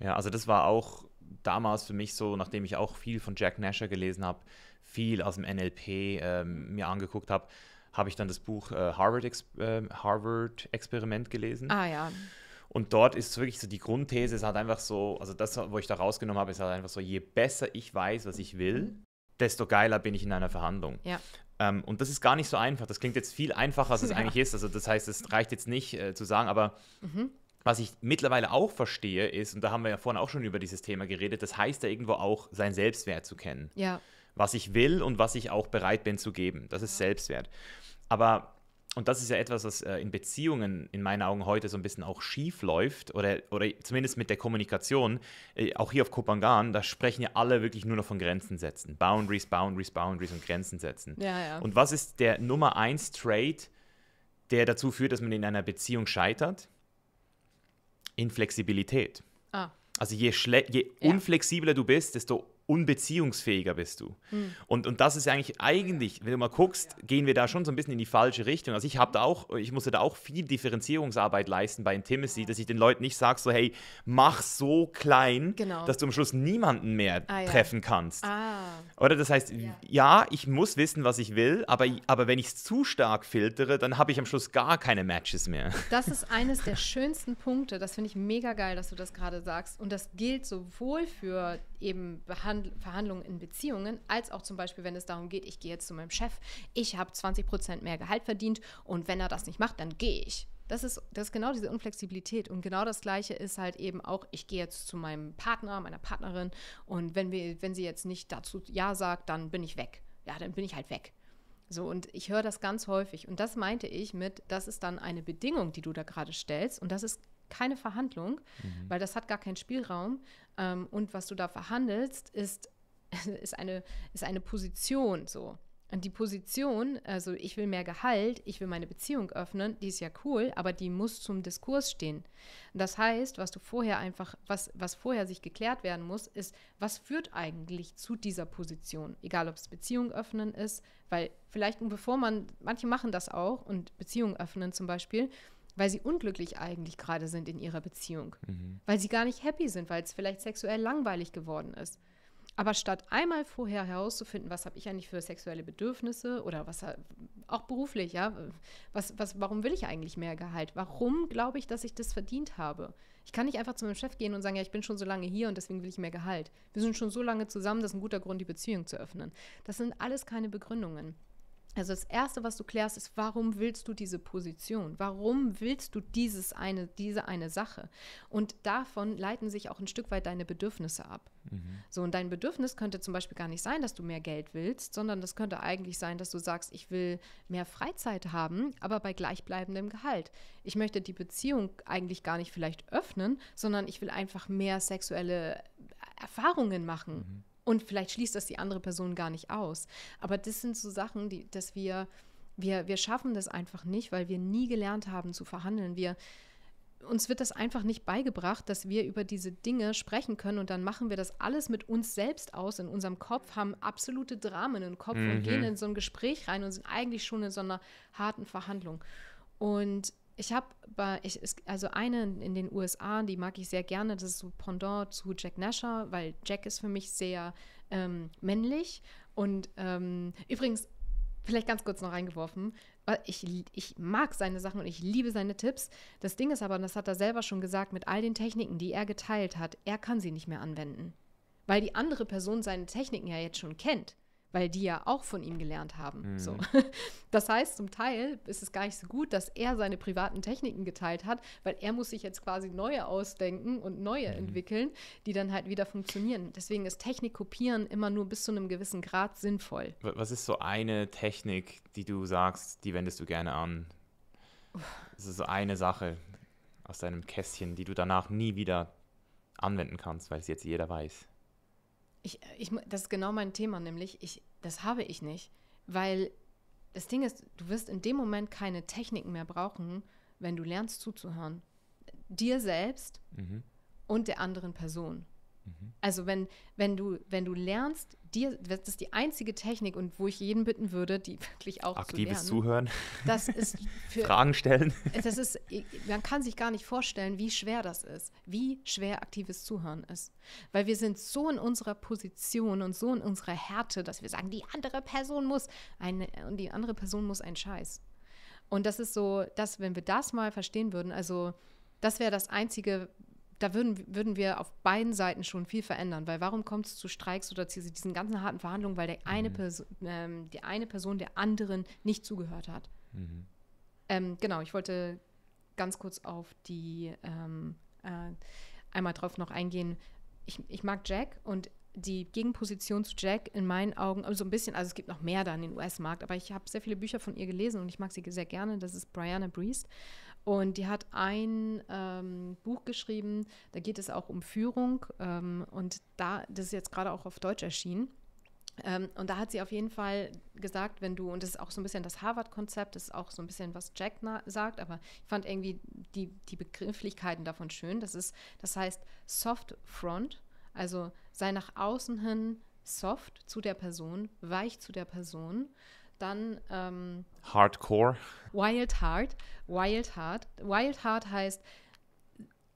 Ja, also das war auch damals für mich so, nachdem ich auch viel von Jack Nasher gelesen habe, viel aus dem NLP äh, mir angeguckt habe, habe ich dann das Buch äh, Harvard, Ex äh, Harvard Experiment gelesen. Ah ja. Und dort ist wirklich so die Grundthese, es hat einfach so, also das, wo ich da rausgenommen habe, ist halt einfach so, je besser ich weiß, was ich will, mhm. desto geiler bin ich in einer Verhandlung. Ja. Ähm, und das ist gar nicht so einfach. Das klingt jetzt viel einfacher, als es ja. eigentlich ist. Also das heißt, es reicht jetzt nicht äh, zu sagen, aber mhm. was ich mittlerweile auch verstehe ist, und da haben wir ja vorhin auch schon über dieses Thema geredet, das heißt ja irgendwo auch, seinen Selbstwert zu kennen. Ja. Was ich will und was ich auch bereit bin zu geben. Das ist Selbstwert. Aber und das ist ja etwas, was äh, in Beziehungen in meinen Augen heute so ein bisschen auch schief läuft oder, oder zumindest mit der Kommunikation, äh, auch hier auf Kopangan, da sprechen ja alle wirklich nur noch von Grenzen setzen. Boundaries, Boundaries, Boundaries und Grenzen setzen. Ja, ja. Und was ist der Nummer eins Trade, der dazu führt, dass man in einer Beziehung scheitert? Inflexibilität. Ah. Also je, je ja. unflexibler du bist, desto unbeziehungsfähiger bist du. Mhm. Und, und das ist eigentlich eigentlich, wenn du mal guckst, gehen wir da schon so ein bisschen in die falsche Richtung. Also ich habe da auch, ich musste da auch viel Differenzierungsarbeit leisten bei Intimacy, dass ich den Leuten nicht sage so, hey, mach so klein, genau. dass du am Schluss niemanden mehr ah, ja. treffen kannst. Ah. Oder das heißt, ja. ja. ich muss wissen, was ich will, aber, aber wenn ich es zu stark filtere, dann habe ich am Schluss gar keine Matches mehr. Das ist eines der schönsten Punkte. Das finde ich mega geil, dass du das gerade sagst. Und das gilt sowohl für eben Behand Verhandlungen in Beziehungen, als auch zum Beispiel, wenn es darum geht, ich gehe jetzt zu meinem Chef, ich habe 20 Prozent mehr Gehalt verdient und wenn er das nicht macht, dann gehe ich. Das ist, das ist genau diese Unflexibilität. Und genau das Gleiche ist halt eben auch, ich gehe jetzt zu meinem Partner, meiner Partnerin und wenn, wir, wenn sie jetzt nicht dazu Ja sagt, dann bin ich weg. Ja, dann bin ich halt weg. So, und ich höre das ganz häufig. Und das meinte ich mit, das ist dann eine Bedingung, die du da gerade stellst. Und das ist keine Verhandlung, mhm. weil das hat gar keinen Spielraum. Ähm, und was du da verhandelst, ist, ist, eine, ist eine Position so. Und die Position, also ich will mehr Gehalt, ich will meine Beziehung öffnen, die ist ja cool, aber die muss zum Diskurs stehen. Das heißt, was du vorher einfach, was, was vorher sich geklärt werden muss, ist, was führt eigentlich zu dieser Position? Egal, ob es Beziehung öffnen ist, weil vielleicht bevor man, manche machen das auch und Beziehung öffnen zum Beispiel, weil sie unglücklich eigentlich gerade sind in ihrer Beziehung, mhm. weil sie gar nicht happy sind, weil es vielleicht sexuell langweilig geworden ist. Aber statt einmal vorher herauszufinden, was habe ich eigentlich für sexuelle Bedürfnisse oder was auch beruflich, ja, was, was, warum will ich eigentlich mehr Gehalt? Warum glaube ich, dass ich das verdient habe? Ich kann nicht einfach zu meinem Chef gehen und sagen, ja, ich bin schon so lange hier und deswegen will ich mehr Gehalt. Wir sind schon so lange zusammen, das ist ein guter Grund, die Beziehung zu öffnen. Das sind alles keine Begründungen. Also das Erste, was du klärst, ist, warum willst du diese Position? Warum willst du dieses eine, diese eine Sache? Und davon leiten sich auch ein Stück weit deine Bedürfnisse ab. Mhm. So, und dein Bedürfnis könnte zum Beispiel gar nicht sein, dass du mehr Geld willst, sondern das könnte eigentlich sein, dass du sagst, ich will mehr Freizeit haben, aber bei gleichbleibendem Gehalt. Ich möchte die Beziehung eigentlich gar nicht vielleicht öffnen, sondern ich will einfach mehr sexuelle Erfahrungen machen. Mhm und vielleicht schließt das die andere Person gar nicht aus. Aber das sind so Sachen, die, dass wir, wir, wir schaffen das einfach nicht, weil wir nie gelernt haben zu verhandeln. Wir, uns wird das einfach nicht beigebracht, dass wir über diese Dinge sprechen können und dann machen wir das alles mit uns selbst aus in unserem Kopf, haben absolute Dramen im Kopf mhm. und gehen in so ein Gespräch rein und sind eigentlich schon in so einer harten Verhandlung. Und ich habe bei, ich, also eine in den USA, die mag ich sehr gerne, das ist so Pendant zu Jack Nasher, weil Jack ist für mich sehr ähm, männlich. Und ähm, übrigens, vielleicht ganz kurz noch reingeworfen, ich, ich mag seine Sachen und ich liebe seine Tipps. Das Ding ist aber, und das hat er selber schon gesagt, mit all den Techniken, die er geteilt hat, er kann sie nicht mehr anwenden. Weil die andere Person seine Techniken ja jetzt schon kennt weil die ja auch von ihm gelernt haben. Mhm. So. Das heißt, zum Teil ist es gar nicht so gut, dass er seine privaten Techniken geteilt hat, weil er muss sich jetzt quasi neue ausdenken und neue mhm. entwickeln, die dann halt wieder funktionieren. Deswegen ist Technik kopieren immer nur bis zu einem gewissen Grad sinnvoll. Was ist so eine Technik, die du sagst, die wendest du gerne an? Das ist so eine Sache aus deinem Kästchen, die du danach nie wieder anwenden kannst, weil es jetzt jeder weiß. Ich, ich, das ist genau mein Thema, nämlich ich, das habe ich nicht, weil das Ding ist, du wirst in dem Moment keine Techniken mehr brauchen, wenn du lernst zuzuhören. Dir selbst mhm. und der anderen Person. Mhm. Also wenn, wenn, du, wenn du lernst, dir, das ist die einzige Technik und wo ich jeden bitten würde, die wirklich auch Aktives zu lernen, Zuhören. Das ist für, Fragen stellen. Äh, das ist, äh, man kann sich gar nicht vorstellen, wie schwer das ist, wie schwer aktives Zuhören ist. Weil wir sind so in unserer Position und so in unserer Härte, dass wir sagen, die andere Person muss eine, und die andere Person muss einen Scheiß. Und das ist so, dass wenn wir das mal verstehen würden, also das wäre das Einzige, da würden, würden wir auf beiden Seiten schon viel verändern, weil warum kommt es zu Streiks oder zu diesen ganzen harten Verhandlungen, weil der eine mhm. Person, ähm, die eine Person der anderen nicht zugehört hat. Mhm. Ähm, genau, ich wollte ganz kurz auf die ähm, äh, einmal drauf noch eingehen. Ich, ich mag Jack und die Gegenposition zu Jack in meinen Augen also so also ein bisschen, also es gibt noch mehr da in den US-Markt, aber ich habe sehr viele Bücher von ihr gelesen und ich mag sie sehr gerne. Das ist Brianna Breest. Und die hat ein ähm, Buch geschrieben, da geht es auch um Führung. Ähm, und da, das ist jetzt gerade auch auf Deutsch erschienen. Ähm, und da hat sie auf jeden Fall gesagt, wenn du, und das ist auch so ein bisschen das Harvard-Konzept, das ist auch so ein bisschen, was Jack sagt, aber ich fand irgendwie die, die Begrifflichkeiten davon schön. Das ist, das heißt Soft Front, also sei nach außen hin soft zu der Person, weich zu der Person dann ähm, Hardcore. Wild Heart. Wild Heart. Wild Heart heißt,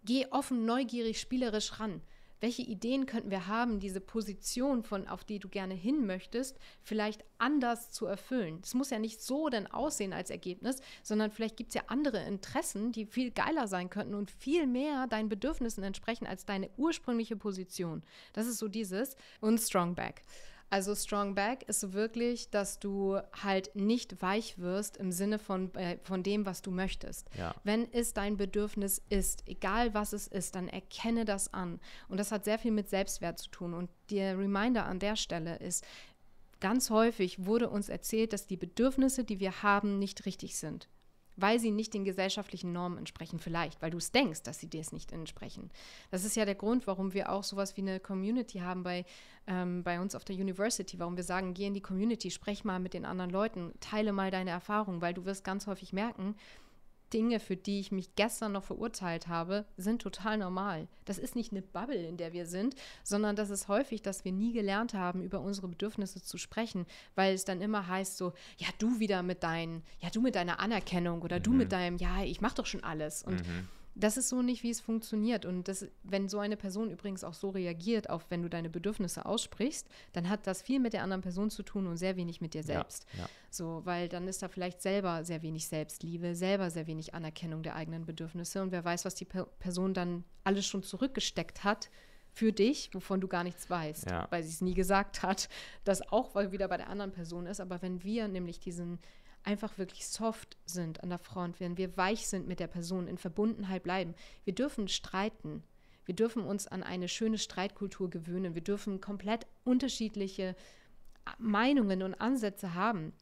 geh offen, neugierig, spielerisch ran. Welche Ideen könnten wir haben, diese Position, von auf die du gerne hin möchtest, vielleicht anders zu erfüllen? Es muss ja nicht so dann aussehen als Ergebnis, sondern vielleicht gibt es ja andere Interessen, die viel geiler sein könnten und viel mehr deinen Bedürfnissen entsprechen als deine ursprüngliche Position. Das ist so dieses und Strong Back. Also Strong Back ist wirklich, dass du halt nicht weich wirst im Sinne von, äh, von dem, was du möchtest. Ja. Wenn es dein Bedürfnis ist, egal was es ist, dann erkenne das an. Und das hat sehr viel mit Selbstwert zu tun. Und der Reminder an der Stelle ist, ganz häufig wurde uns erzählt, dass die Bedürfnisse, die wir haben, nicht richtig sind weil sie nicht den gesellschaftlichen Normen entsprechen, vielleicht, weil du es denkst, dass sie dir es nicht entsprechen. Das ist ja der Grund, warum wir auch sowas wie eine Community haben bei, ähm, bei uns auf der University, warum wir sagen, geh in die Community, sprech mal mit den anderen Leuten, teile mal deine Erfahrungen, weil du wirst ganz häufig merken, Dinge, für die ich mich gestern noch verurteilt habe, sind total normal. Das ist nicht eine Bubble, in der wir sind, sondern das ist häufig, dass wir nie gelernt haben, über unsere Bedürfnisse zu sprechen, weil es dann immer heißt so, ja, du wieder mit deinen, ja, du mit deiner Anerkennung oder mhm. du mit deinem, ja, ich mach doch schon alles. Und mhm das ist so nicht, wie es funktioniert. Und das, wenn so eine Person übrigens auch so reagiert, auf wenn du deine Bedürfnisse aussprichst, dann hat das viel mit der anderen Person zu tun und sehr wenig mit dir selbst. Ja, ja. So, weil dann ist da vielleicht selber sehr wenig Selbstliebe, selber sehr wenig Anerkennung der eigenen Bedürfnisse. Und wer weiß, was die per Person dann alles schon zurückgesteckt hat für dich, wovon du gar nichts weißt, ja. weil sie es nie gesagt hat, das auch wieder bei der anderen Person ist. Aber wenn wir nämlich diesen einfach wirklich soft sind an der Front, wenn wir weich sind mit der Person, in Verbundenheit bleiben. Wir dürfen streiten. Wir dürfen uns an eine schöne Streitkultur gewöhnen. Wir dürfen komplett unterschiedliche Meinungen und Ansätze haben.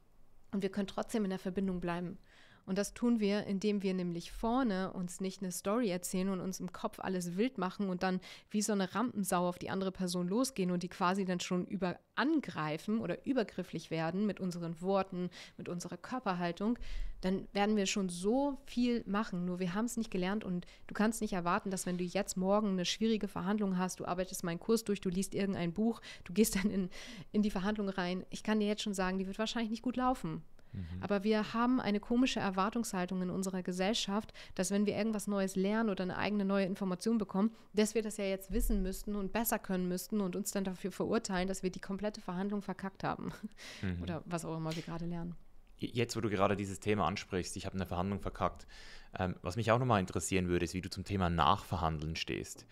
Und wir können trotzdem in der Verbindung bleiben. Und das tun wir, indem wir nämlich vorne uns nicht eine Story erzählen und uns im Kopf alles wild machen und dann wie so eine Rampensau auf die andere Person losgehen und die quasi dann schon über angreifen oder übergrifflich werden mit unseren Worten, mit unserer Körperhaltung, dann werden wir schon so viel machen. Nur wir haben es nicht gelernt und du kannst nicht erwarten, dass wenn du jetzt morgen eine schwierige Verhandlung hast, du arbeitest meinen Kurs durch, du liest irgendein Buch, du gehst dann in, in die Verhandlung rein. Ich kann dir jetzt schon sagen, die wird wahrscheinlich nicht gut laufen. Mhm. Aber wir haben eine komische Erwartungshaltung in unserer Gesellschaft, dass wenn wir irgendwas Neues lernen oder eine eigene neue Information bekommen, dass wir das ja jetzt wissen müssten und besser können müssten und uns dann dafür verurteilen, dass wir die komplette Verhandlung verkackt haben. Mhm. Oder was auch immer wir gerade lernen. Jetzt, wo du gerade dieses Thema ansprichst, ich habe eine Verhandlung verkackt. Ähm, was mich auch nochmal interessieren würde, ist, wie du zum Thema Nachverhandeln stehst.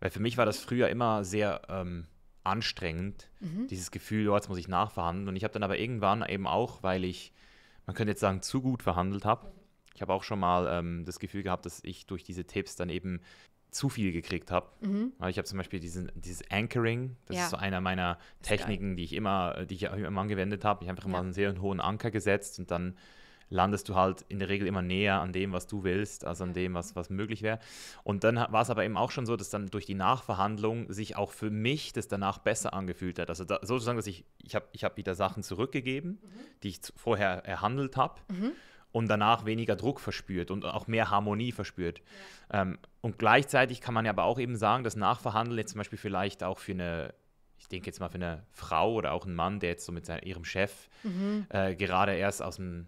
Weil für mich war das früher immer sehr ähm, anstrengend, mhm. dieses Gefühl, oh, jetzt muss ich nachverhandeln. Und ich habe dann aber irgendwann eben auch, weil ich, man könnte jetzt sagen, zu gut verhandelt habe. Ich habe auch schon mal ähm, das Gefühl gehabt, dass ich durch diese Tipps dann eben zu viel gekriegt habe. Mhm. Ich habe zum Beispiel diesen, dieses Anchoring, das ja. ist so einer meiner Techniken, die ich immer, äh, die ich immer angewendet habe. Ich habe einfach ja. mal einen sehr hohen Anker gesetzt und dann landest du halt in der Regel immer näher an dem, was du willst, als an dem, was, was möglich wäre. Und dann war es aber eben auch schon so, dass dann durch die Nachverhandlung sich auch für mich das danach besser angefühlt hat. Also da, sozusagen, dass ich, ich habe ich hab wieder Sachen zurückgegeben, mhm. die ich vorher erhandelt habe. Mhm. Und danach weniger Druck verspürt und auch mehr Harmonie verspürt. Ja. Ähm, und gleichzeitig kann man ja aber auch eben sagen, dass Nachverhandeln jetzt zum Beispiel vielleicht auch für eine ich denke jetzt mal für eine Frau oder auch einen Mann, der jetzt so mit seinem, ihrem Chef mhm. äh, gerade erst aus dem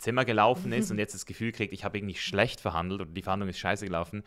Zimmer gelaufen ist und jetzt das Gefühl kriegt, ich habe irgendwie schlecht verhandelt oder die Verhandlung ist scheiße gelaufen.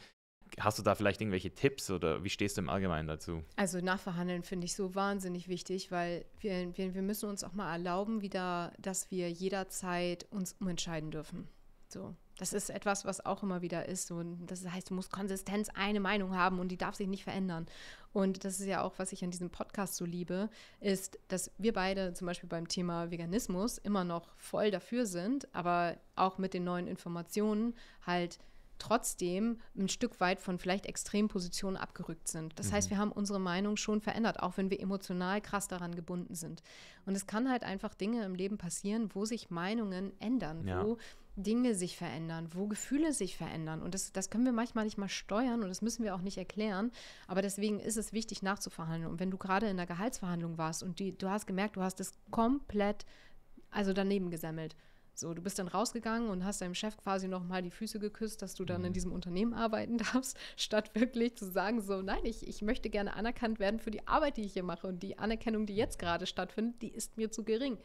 Hast du da vielleicht irgendwelche Tipps oder wie stehst du im Allgemeinen dazu? Also Nachverhandeln finde ich so wahnsinnig wichtig, weil wir, wir, wir müssen uns auch mal erlauben wieder, dass wir jederzeit uns umentscheiden dürfen. So. Das ist etwas, was auch immer wieder ist. Und das heißt, du musst Konsistenz eine Meinung haben und die darf sich nicht verändern. Und das ist ja auch, was ich an diesem Podcast so liebe, ist, dass wir beide zum Beispiel beim Thema Veganismus immer noch voll dafür sind, aber auch mit den neuen Informationen halt trotzdem ein Stück weit von vielleicht extremen Positionen abgerückt sind. Das mhm. heißt, wir haben unsere Meinung schon verändert, auch wenn wir emotional krass daran gebunden sind. Und es kann halt einfach Dinge im Leben passieren, wo sich Meinungen ändern, ja. wo Dinge sich verändern, wo Gefühle sich verändern. Und das, das können wir manchmal nicht mal steuern und das müssen wir auch nicht erklären. Aber deswegen ist es wichtig nachzuverhandeln. Und wenn du gerade in der Gehaltsverhandlung warst und die, du hast gemerkt, du hast es komplett, also daneben gesammelt so, du bist dann rausgegangen und hast deinem Chef quasi nochmal die Füße geküsst, dass du dann mhm. in diesem Unternehmen arbeiten darfst, statt wirklich zu sagen, so, nein, ich, ich möchte gerne anerkannt werden für die Arbeit, die ich hier mache. Und die Anerkennung, die jetzt gerade stattfindet, die ist mir zu gering.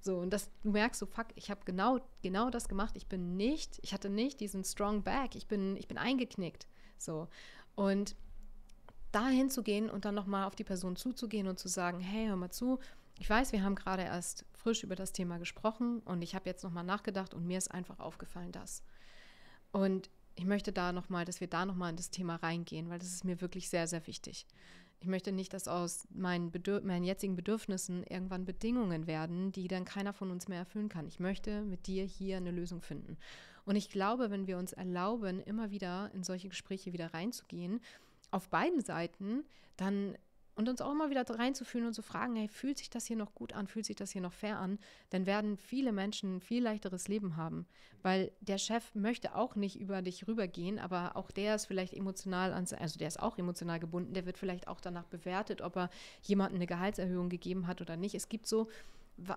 So, und das, du merkst so, fuck, ich habe genau, genau das gemacht. Ich bin nicht, ich hatte nicht diesen strong back, ich bin, ich bin eingeknickt. So. Und dahin zu gehen und dann nochmal auf die Person zuzugehen und zu sagen, hey, hör mal zu, ich weiß, wir haben gerade erst frisch über das Thema gesprochen und ich habe jetzt nochmal nachgedacht und mir ist einfach aufgefallen, dass. Und ich möchte da nochmal, dass wir da nochmal in das Thema reingehen, weil das ist mir wirklich sehr, sehr wichtig. Ich möchte nicht, dass aus meinen, Bedürf meinen jetzigen Bedürfnissen irgendwann Bedingungen werden, die dann keiner von uns mehr erfüllen kann. Ich möchte mit dir hier eine Lösung finden. Und ich glaube, wenn wir uns erlauben, immer wieder in solche Gespräche wieder reinzugehen, auf beiden Seiten, dann und uns auch immer wieder reinzufühlen und zu fragen, hey, fühlt sich das hier noch gut an, fühlt sich das hier noch fair an, dann werden viele Menschen ein viel leichteres Leben haben. Weil der Chef möchte auch nicht über dich rübergehen, aber auch der ist vielleicht emotional, ans, also der ist auch emotional gebunden, der wird vielleicht auch danach bewertet, ob er jemandem eine Gehaltserhöhung gegeben hat oder nicht. Es gibt so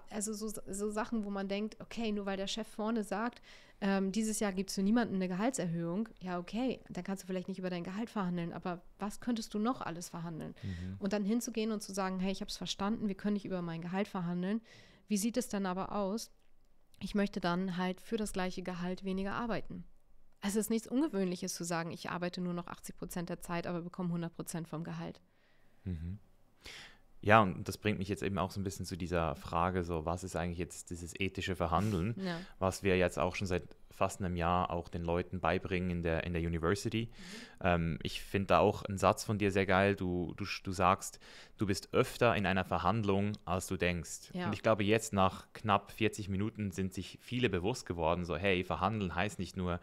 also so, so Sachen, wo man denkt, okay, nur weil der Chef vorne sagt, ähm, dieses Jahr gibt es für niemanden eine Gehaltserhöhung, ja, okay, dann kannst du vielleicht nicht über dein Gehalt verhandeln, aber was könntest du noch alles verhandeln? Mhm. Und dann hinzugehen und zu sagen, hey, ich habe es verstanden, wir können nicht über mein Gehalt verhandeln. Wie sieht es dann aber aus? Ich möchte dann halt für das gleiche Gehalt weniger arbeiten. Also es ist nichts Ungewöhnliches zu sagen, ich arbeite nur noch 80 Prozent der Zeit, aber bekomme 100 Prozent vom Gehalt. Mhm. Ja, und das bringt mich jetzt eben auch so ein bisschen zu dieser Frage, so was ist eigentlich jetzt dieses ethische Verhandeln, ja. was wir jetzt auch schon seit fast einem Jahr auch den Leuten beibringen in der, in der University. Mhm. Ähm, ich finde da auch einen Satz von dir sehr geil. Du, du, du sagst, du bist öfter in einer Verhandlung, als du denkst. Ja. Und ich glaube, jetzt nach knapp 40 Minuten sind sich viele bewusst geworden, so hey, verhandeln heißt nicht nur,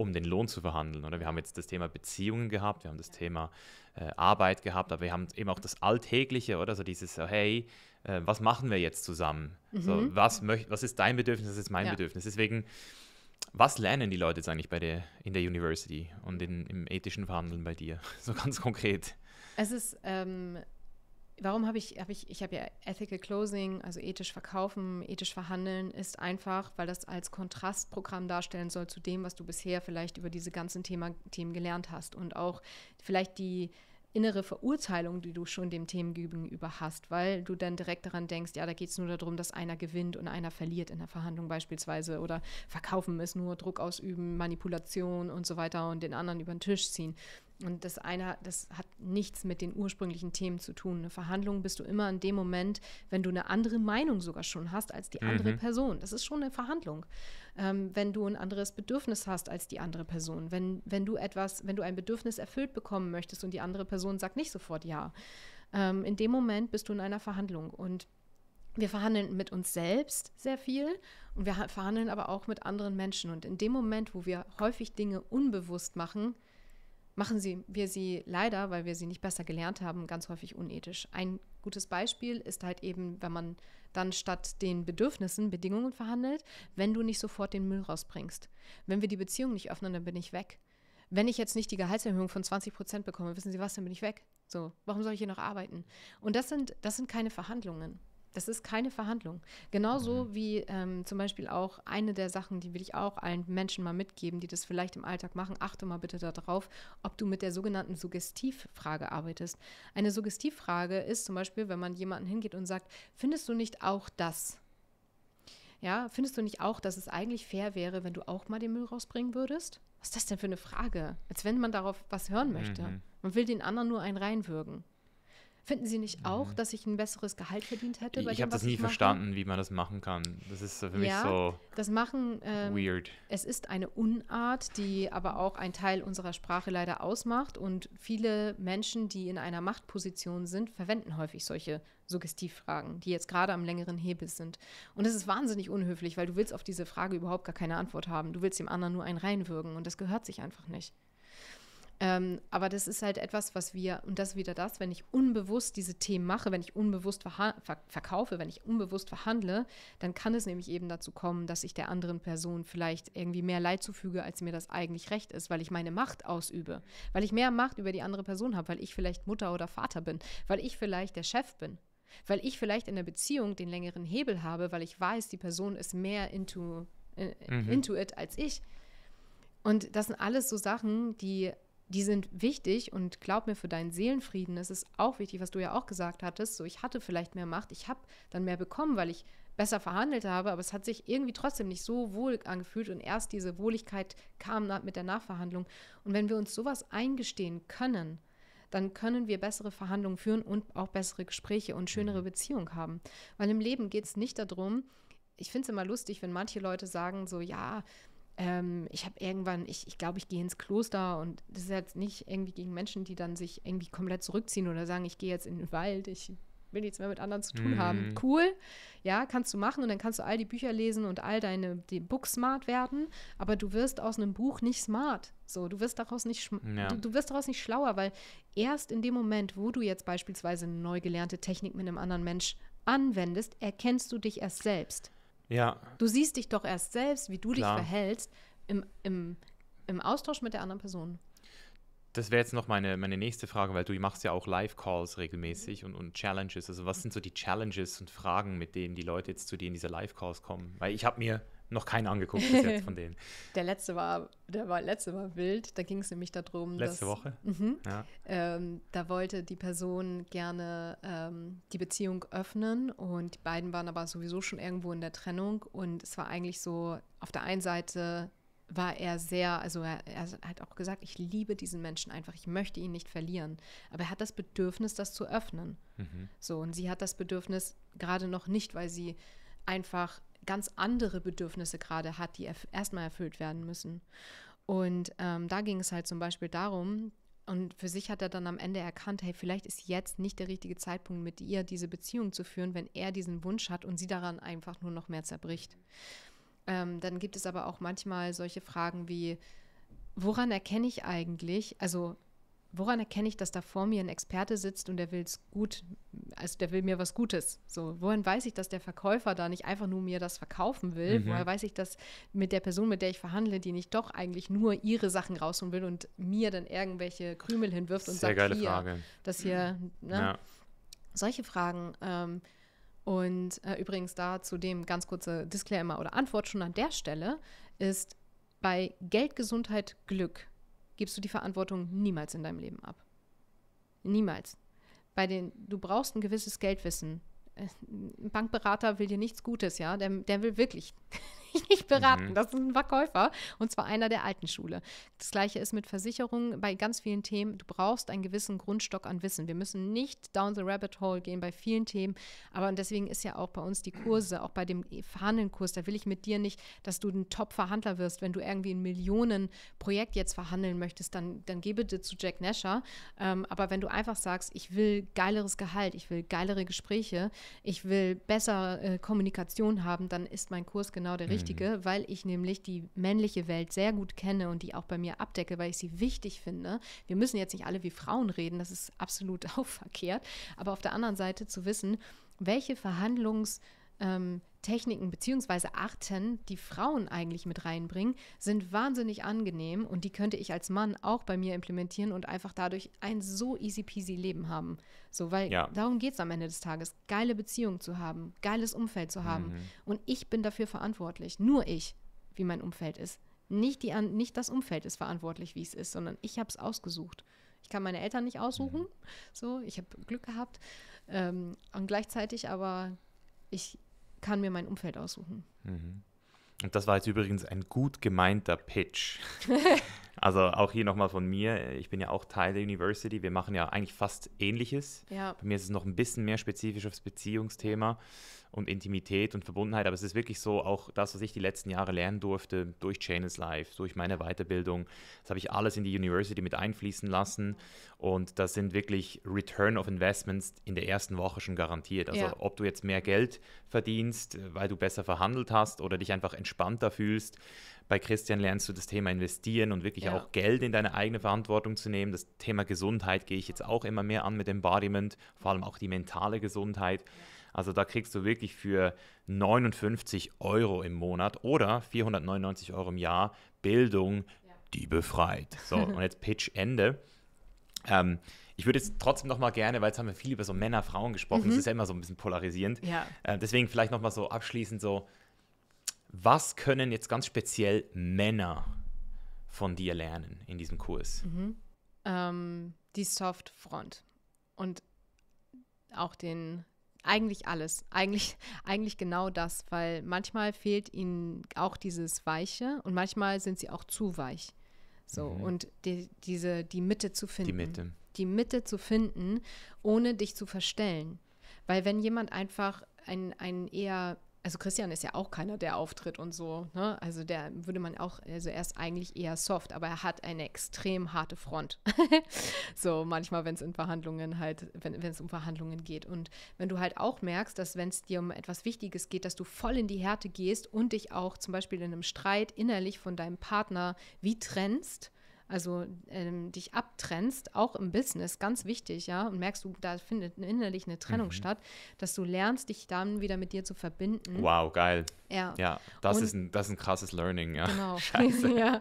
um den Lohn zu verhandeln. Oder wir haben jetzt das Thema Beziehungen gehabt, wir haben das Thema äh, Arbeit gehabt, aber wir haben eben auch das Alltägliche, oder? So dieses, so, äh, hey, äh, was machen wir jetzt zusammen? Mhm. So, was, möcht, was ist dein Bedürfnis, was ist mein ja. Bedürfnis? Deswegen, was lernen die Leute jetzt eigentlich bei der, in der University und in, im ethischen Verhandeln bei dir? So ganz konkret. Es ist ähm, warum habe ich, habe ich, ich habe ja Ethical Closing, also ethisch verkaufen, ethisch verhandeln, ist einfach, weil das als Kontrastprogramm darstellen soll zu dem, was du bisher vielleicht über diese ganzen Thema, Themen gelernt hast und auch vielleicht die innere Verurteilung, die du schon dem Themen gegenüber hast, weil du dann direkt daran denkst, ja, da geht es nur darum, dass einer gewinnt und einer verliert in der Verhandlung beispielsweise oder verkaufen ist nur Druck ausüben, Manipulation und so weiter und den anderen über den Tisch ziehen. Und das eine, das hat nichts mit den ursprünglichen Themen zu tun. Eine Verhandlung bist du immer in dem Moment, wenn du eine andere Meinung sogar schon hast als die mhm. andere Person. Das ist schon eine Verhandlung. Ähm, wenn du ein anderes Bedürfnis hast als die andere Person, wenn, wenn du etwas, wenn du ein Bedürfnis erfüllt bekommen möchtest und die andere Person sagt nicht sofort ja. Ähm, in dem Moment bist du in einer Verhandlung und wir verhandeln mit uns selbst sehr viel und wir verhandeln aber auch mit anderen Menschen. Und in dem Moment, wo wir häufig Dinge unbewusst machen, machen sie, wir sie leider, weil wir sie nicht besser gelernt haben, ganz häufig unethisch. Ein gutes Beispiel ist halt eben, wenn man dann statt den Bedürfnissen Bedingungen verhandelt, wenn du nicht sofort den Müll rausbringst. Wenn wir die Beziehung nicht öffnen, dann bin ich weg. Wenn ich jetzt nicht die Gehaltserhöhung von 20 Prozent bekomme, wissen Sie was, dann bin ich weg. So, warum soll ich hier noch arbeiten? Und das sind, das sind keine Verhandlungen. Das ist keine Verhandlung. Genauso mhm. wie ähm, zum Beispiel auch eine der Sachen, die will ich auch allen Menschen mal mitgeben, die das vielleicht im Alltag machen. Achte mal bitte darauf, ob du mit der sogenannten Suggestivfrage arbeitest. Eine Suggestivfrage ist zum Beispiel, wenn man jemanden hingeht und sagt, findest du nicht auch das? Ja, findest du nicht auch, dass es eigentlich fair wäre, wenn du auch mal den Müll rausbringen würdest? Was ist das denn für eine Frage? Als wenn man darauf was hören möchte. Mhm. Man will den anderen nur einen reinwürgen. Finden Sie nicht auch, mhm. dass ich ein besseres Gehalt verdient hätte? ich habe das nie verstanden, mache? wie man das machen kann. Das ist für mich ja, so das machen, ähm, weird. Es ist eine Unart, die aber auch einen Teil unserer Sprache leider ausmacht. Und viele Menschen, die in einer Machtposition sind, verwenden häufig solche Suggestivfragen, die jetzt gerade am längeren Hebel sind. Und es ist wahnsinnig unhöflich, weil du willst auf diese Frage überhaupt gar keine Antwort haben. Du willst dem anderen nur einen reinwürgen und das gehört sich einfach nicht. Ähm, aber das ist halt etwas, was wir, und das ist wieder das, wenn ich unbewusst diese Themen mache, wenn ich unbewusst ver verkaufe, wenn ich unbewusst verhandle, dann kann es nämlich eben dazu kommen, dass ich der anderen Person vielleicht irgendwie mehr Leid zufüge, als mir das eigentlich recht ist, weil ich meine Macht ausübe, weil ich mehr Macht über die andere Person habe, weil ich vielleicht Mutter oder Vater bin, weil ich vielleicht der Chef bin, weil ich vielleicht in der Beziehung den längeren Hebel habe, weil ich weiß, die Person ist mehr into, äh, mhm. into it als ich. Und das sind alles so Sachen, die die sind wichtig und glaub mir, für deinen Seelenfrieden ist es auch wichtig, was du ja auch gesagt hattest. So, ich hatte vielleicht mehr Macht, ich habe dann mehr bekommen, weil ich besser verhandelt habe, aber es hat sich irgendwie trotzdem nicht so wohl angefühlt und erst diese Wohligkeit kam mit der Nachverhandlung. Und wenn wir uns sowas eingestehen können, dann können wir bessere Verhandlungen führen und auch bessere Gespräche und schönere mhm. Beziehungen haben. Weil im Leben geht es nicht darum, ich finde es immer lustig, wenn manche Leute sagen so, ja, ähm, ich habe irgendwann, ich glaube, ich, glaub, ich gehe ins Kloster und das ist jetzt nicht irgendwie gegen Menschen, die dann sich irgendwie komplett zurückziehen oder sagen, ich gehe jetzt in den Wald, ich will nichts mehr mit anderen zu tun mhm. haben. Cool, ja, kannst du machen und dann kannst du all die Bücher lesen und all deine die Books smart werden, aber du wirst aus einem Buch nicht smart. So, du wirst daraus nicht ja. du, du, wirst daraus nicht schlauer, weil erst in dem Moment, wo du jetzt beispielsweise eine neu gelernte Technik mit einem anderen Mensch anwendest, erkennst du dich erst selbst. Ja. Du siehst dich doch erst selbst, wie du Klar. dich verhältst im, im, im Austausch mit der anderen Person. Das wäre jetzt noch meine, meine nächste Frage, weil du machst ja auch Live-Calls regelmäßig und, und Challenges. Also was sind so die Challenges und Fragen, mit denen die Leute jetzt zu dir in diese Live-Calls kommen? Weil ich habe mir noch keinen angeguckt bis jetzt von denen. der letzte war, der war, letzte war wild. Da ging es nämlich darum, letzte dass, Woche. Mhm, ja. ähm, da wollte die Person gerne ähm, die Beziehung öffnen und die beiden waren aber sowieso schon irgendwo in der Trennung und es war eigentlich so auf der einen Seite war er sehr, also er, er, hat auch gesagt, ich liebe diesen Menschen einfach, ich möchte ihn nicht verlieren. Aber er hat das Bedürfnis, das zu öffnen. Mhm. So, und sie hat das Bedürfnis gerade noch nicht, weil sie einfach ganz andere Bedürfnisse gerade hat, die erf erstmal erfüllt werden müssen. Und ähm, da ging es halt zum Beispiel darum, und für sich hat er dann am Ende erkannt, hey, vielleicht ist jetzt nicht der richtige Zeitpunkt, mit ihr diese Beziehung zu führen, wenn er diesen Wunsch hat und sie daran einfach nur noch mehr zerbricht. Ähm, dann gibt es aber auch manchmal solche Fragen wie, woran erkenne ich eigentlich, also woran erkenne ich, dass da vor mir ein Experte sitzt und der will es gut, also der will mir was Gutes? So, woran weiß ich, dass der Verkäufer da nicht einfach nur mir das verkaufen will? Mhm. Woher weiß ich, dass mit der Person, mit der ich verhandle, die nicht doch eigentlich nur ihre Sachen rausholen will und mir dann irgendwelche Krümel hinwirft und Sehr sagt, geile hier, Frage. dass hier, ne? ja. solche Fragen. Ähm, und äh, übrigens da zu dem ganz kurze Disclaimer oder Antwort schon an der Stelle ist bei Geld, Gesundheit, Glück gibst du die Verantwortung niemals in deinem Leben ab. Niemals. Bei den, du brauchst ein gewisses Geldwissen. Äh, ein Bankberater will dir nichts Gutes, ja. Der, der will wirklich mich nicht beraten. Mhm. Das ist ein Verkäufer und zwar einer der alten Schule. Das gleiche ist mit Versicherungen bei ganz vielen Themen. Du brauchst einen gewissen Grundstock an Wissen. Wir müssen nicht down the rabbit hole gehen bei vielen Themen, aber deswegen ist ja auch bei uns die Kurse, auch bei dem Verhandelnkurs, da will ich mit dir nicht, dass du ein Top-Verhandler wirst. Wenn du irgendwie ein Millionenprojekt jetzt verhandeln möchtest, dann, dann gebe dir zu Jack Nasher. Ähm, aber wenn du einfach sagst, ich will geileres Gehalt, ich will geilere Gespräche, ich will bessere äh, Kommunikation haben, dann ist mein Kurs genau der richtige. Richtige, mhm. weil ich nämlich die männliche Welt sehr gut kenne und die auch bei mir abdecke, weil ich sie wichtig finde. Wir müssen jetzt nicht alle wie Frauen reden, das ist absolut auch verkehrt. Aber auf der anderen Seite zu wissen, welche Verhandlungs- ähm, Techniken bzw. Arten, die Frauen eigentlich mit reinbringen, sind wahnsinnig angenehm und die könnte ich als Mann auch bei mir implementieren und einfach dadurch ein so easy peasy Leben haben. So, weil ja. darum geht es am Ende des Tages, geile Beziehungen zu haben, geiles Umfeld zu haben. Mhm. Und ich bin dafür verantwortlich, nur ich, wie mein Umfeld ist. Nicht, die, nicht das Umfeld ist verantwortlich, wie es ist, sondern ich habe es ausgesucht. Ich kann meine Eltern nicht aussuchen, mhm. so, ich habe Glück gehabt. Ähm, und gleichzeitig aber ich kann mir mein Umfeld aussuchen. Mhm. Und das war jetzt übrigens ein gut gemeinter Pitch. also auch hier nochmal von mir. Ich bin ja auch Teil der University. Wir machen ja eigentlich fast Ähnliches. Ja. Bei mir ist es noch ein bisschen mehr spezifisch aufs Beziehungsthema und Intimität und Verbundenheit. Aber es ist wirklich so, auch das, was ich die letzten Jahre lernen durfte, durch Chain is Life, durch meine Weiterbildung, das habe ich alles in die University mit einfließen lassen. Und das sind wirklich Return of Investments in der ersten Woche schon garantiert. Also ja. ob du jetzt mehr Geld verdienst, weil du besser verhandelt hast oder dich einfach entspannter fühlst. Bei Christian lernst du das Thema investieren und wirklich ja. auch Geld in deine eigene Verantwortung zu nehmen. Das Thema Gesundheit gehe ich jetzt auch immer mehr an mit Embodiment, vor allem auch die mentale Gesundheit. Ja also da kriegst du wirklich für 59 Euro im Monat oder 499 Euro im Jahr Bildung, die befreit. So, und jetzt Pitch Ende. Ähm, ich würde jetzt trotzdem noch mal gerne, weil jetzt haben wir viel über so Männer, Frauen gesprochen, mhm. das ist ja immer so ein bisschen polarisierend. Ja. Äh, deswegen vielleicht noch mal so abschließend so, was können jetzt ganz speziell Männer von dir lernen in diesem Kurs? Mhm. Ähm, die Soft Front und auch den eigentlich alles. Eigentlich, eigentlich genau das, weil manchmal fehlt ihnen auch dieses Weiche und manchmal sind sie auch zu weich. So, mhm. und die, diese, die Mitte zu finden. Die Mitte. Die Mitte zu finden, ohne dich zu verstellen. Weil wenn jemand einfach ein, ein eher also Christian ist ja auch keiner, der auftritt und so. Ne? Also der würde man auch, also er ist eigentlich eher soft, aber er hat eine extrem harte Front. so manchmal, wenn es in Verhandlungen halt, wenn es um Verhandlungen geht. Und wenn du halt auch merkst, dass wenn es dir um etwas Wichtiges geht, dass du voll in die Härte gehst und dich auch zum Beispiel in einem Streit innerlich von deinem Partner wie trennst also ähm, dich abtrennst, auch im Business, ganz wichtig, ja, und merkst du, da findet innerlich eine Trennung mhm. statt, dass du lernst, dich dann wieder mit dir zu verbinden. Wow, geil. Ja. Ja, das, und, ist, ein, das ist ein krasses Learning, ja. Genau. Scheiße. ja.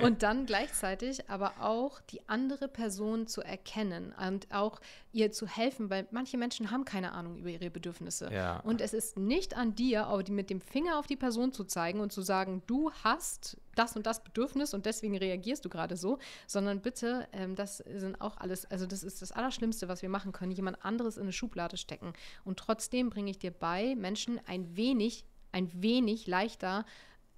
Und dann gleichzeitig aber auch die andere Person zu erkennen und auch ihr zu helfen, weil manche Menschen haben keine Ahnung über ihre Bedürfnisse. Ja. Und es ist nicht an dir, mit dem Finger auf die Person zu zeigen und zu sagen, du hast das und das Bedürfnis und deswegen reagierst du gerade so, sondern bitte, ähm, das sind auch alles, also das ist das Allerschlimmste, was wir machen können, jemand anderes in eine Schublade stecken. Und trotzdem bringe ich dir bei, Menschen ein wenig, ein wenig leichter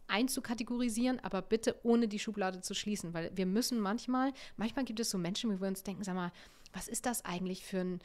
einzukategorisieren, aber bitte ohne die Schublade zu schließen, weil wir müssen manchmal, manchmal gibt es so Menschen, wo wir uns denken, sag mal, was ist das eigentlich für ein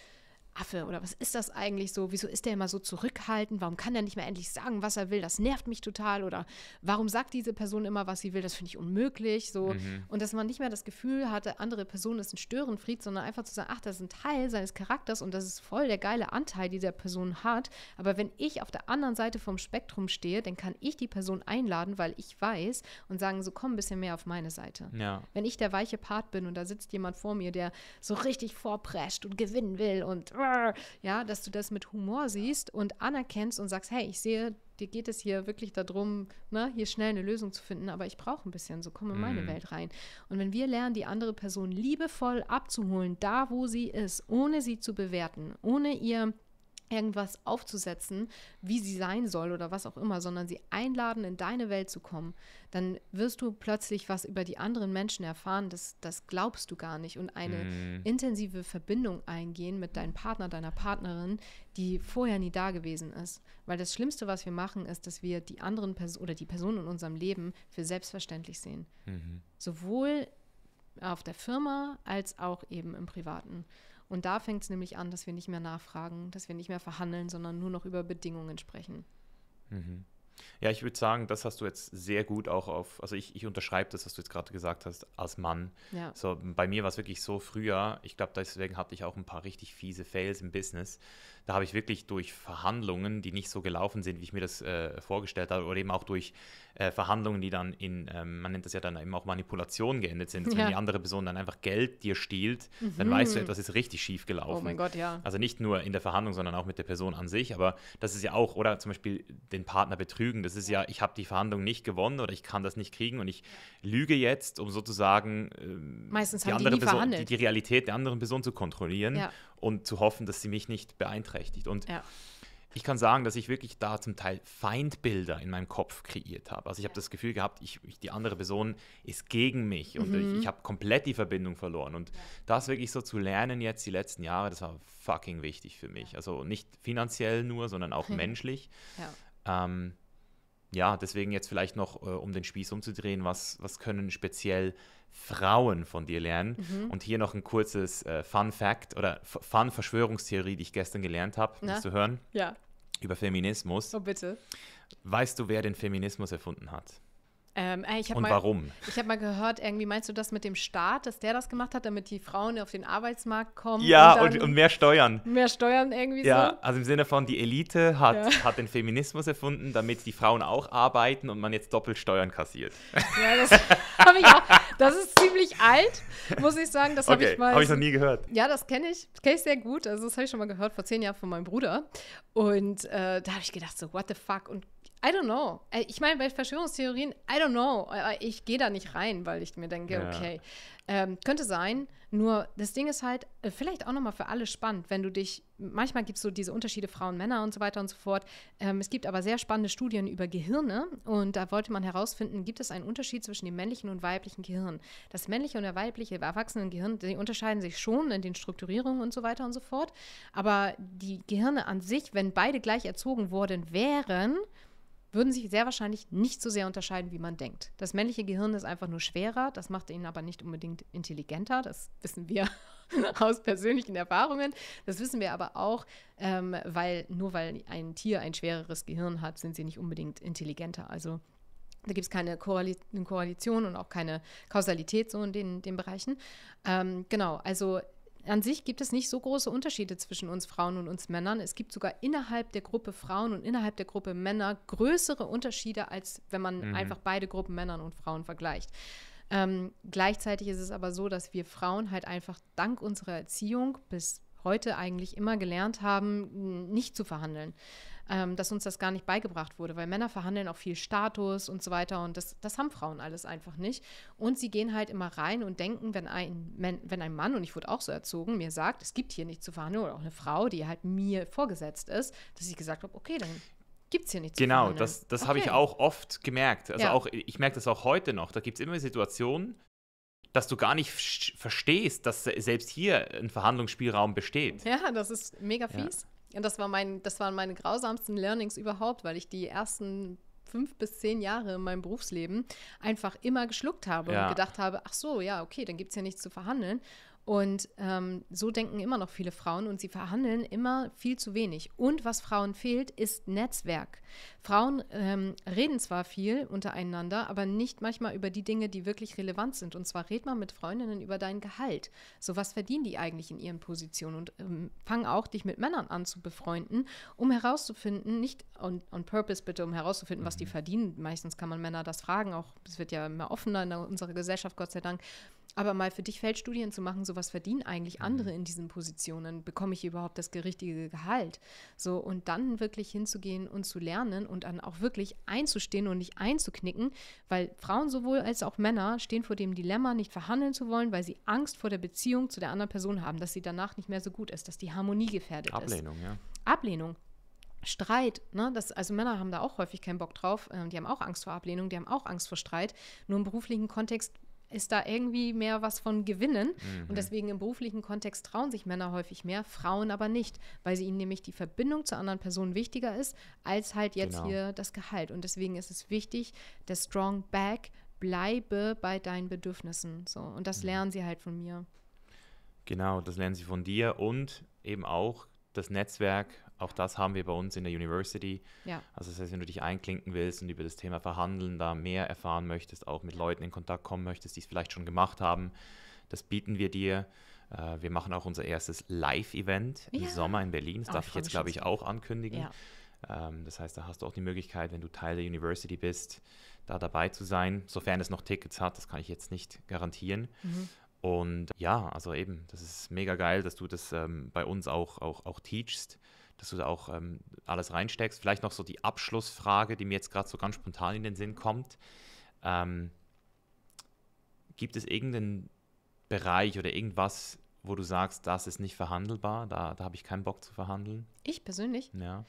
Affe oder was ist das eigentlich so? Wieso ist der immer so zurückhaltend? Warum kann der nicht mehr endlich sagen, was er will? Das nervt mich total. Oder warum sagt diese Person immer, was sie will? Das finde ich unmöglich. So. Mhm. Und dass man nicht mehr das Gefühl hatte, andere Personen ist ein Störenfried, sondern einfach zu sagen, ach, das ist ein Teil seines Charakters und das ist voll der geile Anteil, die der Person hat. Aber wenn ich auf der anderen Seite vom Spektrum stehe, dann kann ich die Person einladen, weil ich weiß und sagen, so komm ein bisschen mehr auf meine Seite. Ja. Wenn ich der weiche Part bin und da sitzt jemand vor mir, der so richtig vorprescht und gewinnen will und ja, dass du das mit Humor siehst und anerkennst und sagst, hey, ich sehe, dir geht es hier wirklich darum, ne, hier schnell eine Lösung zu finden, aber ich brauche ein bisschen, so komme in meine mm. Welt rein. Und wenn wir lernen, die andere Person liebevoll abzuholen, da wo sie ist, ohne sie zu bewerten, ohne ihr irgendwas aufzusetzen, wie sie sein soll oder was auch immer, sondern sie einladen, in deine Welt zu kommen, dann wirst du plötzlich was über die anderen Menschen erfahren, das, das glaubst du gar nicht und eine mm. intensive Verbindung eingehen mit deinem Partner, deiner Partnerin, die vorher nie da gewesen ist. Weil das Schlimmste, was wir machen, ist, dass wir die anderen Personen oder die Personen in unserem Leben für selbstverständlich sehen. Mm Sowohl auf der Firma als auch eben im Privaten. Und da fängt es nämlich an, dass wir nicht mehr nachfragen, dass wir nicht mehr verhandeln, sondern nur noch über Bedingungen sprechen. Mhm. Ja, ich würde sagen, das hast du jetzt sehr gut auch auf, also ich, ich unterschreibe das, was du jetzt gerade gesagt hast, als Mann. Ja. So, bei mir war es wirklich so früher, ich glaube, deswegen hatte ich auch ein paar richtig fiese Fails im Business. Da habe ich wirklich durch Verhandlungen, die nicht so gelaufen sind, wie ich mir das äh, vorgestellt habe, oder eben auch durch äh, Verhandlungen, die dann in, ähm, man nennt das ja dann eben auch Manipulation geendet sind. Ja. Wenn die andere Person dann einfach Geld dir stiehlt, mhm. dann weißt du, etwas ist richtig schief gelaufen. Oh mein Gott, ja. Also nicht nur in der Verhandlung, sondern auch mit der Person an sich. Aber das ist ja auch, oder zum Beispiel den Partner betrügen. Das ist ja, ich habe die Verhandlung nicht gewonnen oder ich kann das nicht kriegen und ich lüge jetzt, um sozusagen ähm, Meistens die, haben andere die, nie Person, die, die Realität der anderen Person zu kontrollieren ja. und zu hoffen, dass sie mich nicht beeinträchtigt. Und ja ich kann sagen, dass ich wirklich da zum Teil Feindbilder in meinem Kopf kreiert habe. Also ich habe das Gefühl gehabt, ich, ich, die andere Person ist gegen mich und mhm. ich, ich habe komplett die Verbindung verloren. Und das wirklich so zu lernen jetzt die letzten Jahre, das war fucking wichtig für mich. Also nicht finanziell nur, sondern auch menschlich. Ja. Ähm, ja, deswegen jetzt vielleicht noch, äh, um den Spieß umzudrehen, was, was können speziell Frauen von dir lernen? Mhm. Und hier noch ein kurzes äh, Fun Fact oder Fun Verschwörungstheorie, die ich gestern gelernt habe, musst zu hören. Ja über Feminismus. Oh, bitte. Weißt du, wer den Feminismus erfunden hat? Ähm, äh, ich Und mal, warum? Ich habe mal gehört, irgendwie meinst du das mit dem Staat, dass der das gemacht hat, damit die Frauen auf den Arbeitsmarkt kommen? Ja, und, und, und mehr Steuern. Mehr Steuern irgendwie ja, so? Ja, also im Sinne von, die Elite hat, ja. hat den Feminismus erfunden, damit die Frauen auch arbeiten und man jetzt doppelt Steuern kassiert. Ja, das habe ich auch. Das ist ziemlich alt, muss ich sagen. Das okay, habe ich mal. Habe ich noch nie gehört. Ja, das kenne ich. Das kenne ich sehr gut. Also, das habe ich schon mal gehört vor zehn Jahren von meinem Bruder. Und äh, da habe ich gedacht, so, what the fuck? Und I don't know. Äh, ich meine, bei Verschwörungstheorien, I don't know. Äh, äh, ich gehe da nicht rein, weil ich mir denke, ja. okay, ähm, könnte sein. Nur das Ding ist halt, vielleicht auch nochmal für alle spannend, wenn du dich, manchmal gibt es so diese Unterschiede Frauen, Männer und so weiter und so fort. Ähm, es gibt aber sehr spannende Studien über Gehirne und da wollte man herausfinden, gibt es einen Unterschied zwischen dem männlichen und weiblichen Gehirn. Das männliche und der weibliche Erwachsenengehirn, die unterscheiden sich schon in den Strukturierungen und so weiter und so fort. Aber die Gehirne an sich, wenn beide gleich erzogen worden wären, würden sich sehr wahrscheinlich nicht so sehr unterscheiden, wie man denkt. Das männliche Gehirn ist einfach nur schwerer, das macht ihn aber nicht unbedingt intelligenter, das wissen wir aus persönlichen Erfahrungen. Das wissen wir aber auch, ähm, weil nur weil ein Tier ein schwereres Gehirn hat, sind sie nicht unbedingt intelligenter. Also da gibt es keine Koalition und auch keine Kausalität so in den, den Bereichen. Ähm, genau, also an sich gibt es nicht so große Unterschiede zwischen uns Frauen und uns Männern. Es gibt sogar innerhalb der Gruppe Frauen und innerhalb der Gruppe Männer größere Unterschiede, als wenn man mhm. einfach beide Gruppen Männern und Frauen vergleicht. Ähm, gleichzeitig ist es aber so, dass wir Frauen halt einfach dank unserer Erziehung bis heute eigentlich immer gelernt haben, nicht zu verhandeln ähm, dass uns das gar nicht beigebracht wurde, weil Männer verhandeln auch viel Status und so weiter und das, das haben Frauen alles einfach nicht. Und sie gehen halt immer rein und denken, wenn ein, wenn ein Mann, und ich wurde auch so erzogen, mir sagt, es gibt hier nichts zu verhandeln oder auch eine Frau, die halt mir vorgesetzt ist, dass ich gesagt habe, okay, dann gibt es hier nichts genau, zu Genau, das, das okay. habe ich auch oft gemerkt. Also ja. auch, ich merke das auch heute noch. Da gibt es immer Situationen, dass du gar nicht verstehst, dass selbst hier ein Verhandlungsspielraum besteht. Ja, das ist mega fies. Ja. Und das, war mein, das waren meine grausamsten Learnings überhaupt, weil ich die ersten fünf bis zehn Jahre in meinem Berufsleben einfach immer geschluckt habe ja. und gedacht habe, ach so, ja, okay, dann gibt es ja nichts zu verhandeln. Und ähm, so denken immer noch viele Frauen und sie verhandeln immer viel zu wenig. Und was Frauen fehlt, ist Netzwerk. Frauen ähm, reden zwar viel untereinander, aber nicht manchmal über die Dinge, die wirklich relevant sind. Und zwar red man mit Freundinnen über dein Gehalt. So was verdienen die eigentlich in ihren Positionen und ähm, fang auch dich mit Männern an zu befreunden, um herauszufinden, nicht on, on purpose bitte, um herauszufinden, mhm. was die mhm. verdienen. Meistens kann man Männer das fragen, auch es wird ja immer offener in unserer Gesellschaft, Gott sei Dank aber mal für dich Feldstudien zu machen, so was verdienen eigentlich mhm. andere in diesen Positionen? Bekomme ich überhaupt das richtige Gehalt? So, und dann wirklich hinzugehen und zu lernen und dann auch wirklich einzustehen und nicht einzuknicken, weil Frauen sowohl als auch Männer stehen vor dem Dilemma, nicht verhandeln zu wollen, weil sie Angst vor der Beziehung zu der anderen Person haben, dass sie danach nicht mehr so gut ist, dass die Harmonie gefährdet Ablehnung, ist. Ablehnung, ja. Ablehnung. Streit, ne? das, also Männer haben da auch häufig keinen Bock drauf, ähm, die haben auch Angst vor Ablehnung, die haben auch Angst vor Streit. Nur im beruflichen Kontext ist da irgendwie mehr was von gewinnen. Mhm. Und deswegen im beruflichen Kontext trauen sich Männer häufig mehr, Frauen aber nicht, weil sie ihnen nämlich die Verbindung zur anderen Person wichtiger ist, als halt jetzt genau. hier das Gehalt. Und deswegen ist es wichtig, der Strong Back bleibe bei deinen Bedürfnissen. So. Und das mhm. lernen sie halt von mir. Genau, das lernen sie von dir und eben auch das Netzwerk auch das haben wir bei uns in der University. Ja. Also das heißt, wenn du dich einklinken willst und über das Thema Verhandeln da mehr erfahren möchtest, auch mit Leuten in Kontakt kommen möchtest, die es vielleicht schon gemacht haben, das bieten wir dir. Äh, wir machen auch unser erstes Live-Event im ja. Sommer in Berlin. Das oh, darf ich jetzt, glaube ich, auch ankündigen. Ja. Ähm, das heißt, da hast du auch die Möglichkeit, wenn du Teil der University bist, da dabei zu sein, sofern es noch Tickets hat. Das kann ich jetzt nicht garantieren. Mhm. Und ja, also eben, das ist mega geil, dass du das ähm, bei uns auch, auch, auch teachst dass du da auch ähm, alles reinsteckst. Vielleicht noch so die Abschlussfrage, die mir jetzt gerade so ganz spontan in den Sinn kommt. Ähm, gibt es irgendeinen Bereich oder irgendwas, wo du sagst, das ist nicht verhandelbar, da, da habe ich keinen Bock zu verhandeln? Ich persönlich? Ja.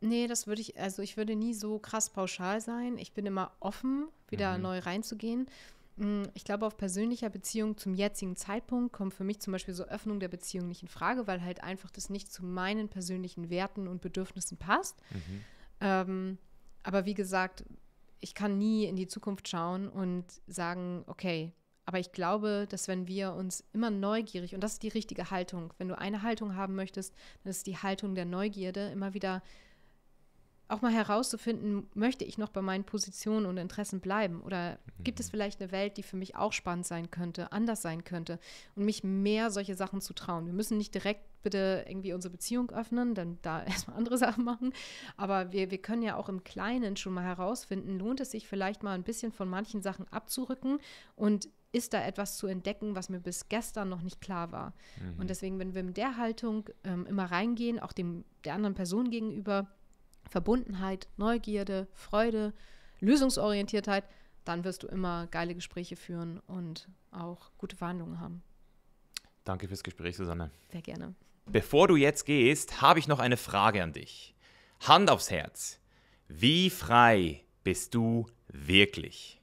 Nee, das würde ich, also ich würde nie so krass pauschal sein. Ich bin immer offen, wieder mhm. neu reinzugehen. Mm, ich glaube, auf persönlicher Beziehung zum jetzigen Zeitpunkt kommt für mich zum Beispiel so Öffnung der Beziehung nicht in Frage, weil halt einfach das nicht zu meinen persönlichen Werten und Bedürfnissen passt. Mhm. Ähm, aber wie gesagt, ich kann nie in die Zukunft schauen und sagen, okay, aber ich glaube, dass wenn wir uns immer neugierig, und das ist die richtige Haltung, wenn du eine Haltung haben möchtest, dann ist die Haltung der Neugierde immer wieder auch mal herauszufinden, möchte ich noch bei meinen Positionen und Interessen bleiben? Oder gibt es mhm. vielleicht eine Welt, die für mich auch spannend sein könnte, anders sein könnte und mich mehr solche Sachen zu trauen? Wir müssen nicht direkt bitte irgendwie unsere Beziehung öffnen, dann da erstmal andere Sachen machen. Aber wir, wir können ja auch im Kleinen schon mal herausfinden, lohnt es sich vielleicht mal ein bisschen von manchen Sachen abzurücken und ist da etwas zu entdecken, was mir bis gestern noch nicht klar war. Mhm. Und deswegen, wenn wir in der Haltung ähm, immer reingehen, auch dem der anderen Person gegenüber, Verbundenheit, Neugierde, Freude, Lösungsorientiertheit, dann wirst du immer geile Gespräche führen und auch gute Verhandlungen haben. Danke fürs Gespräch, Susanne. Sehr gerne. Bevor du jetzt gehst, habe ich noch eine Frage an dich. Hand aufs Herz. Wie frei bist du wirklich?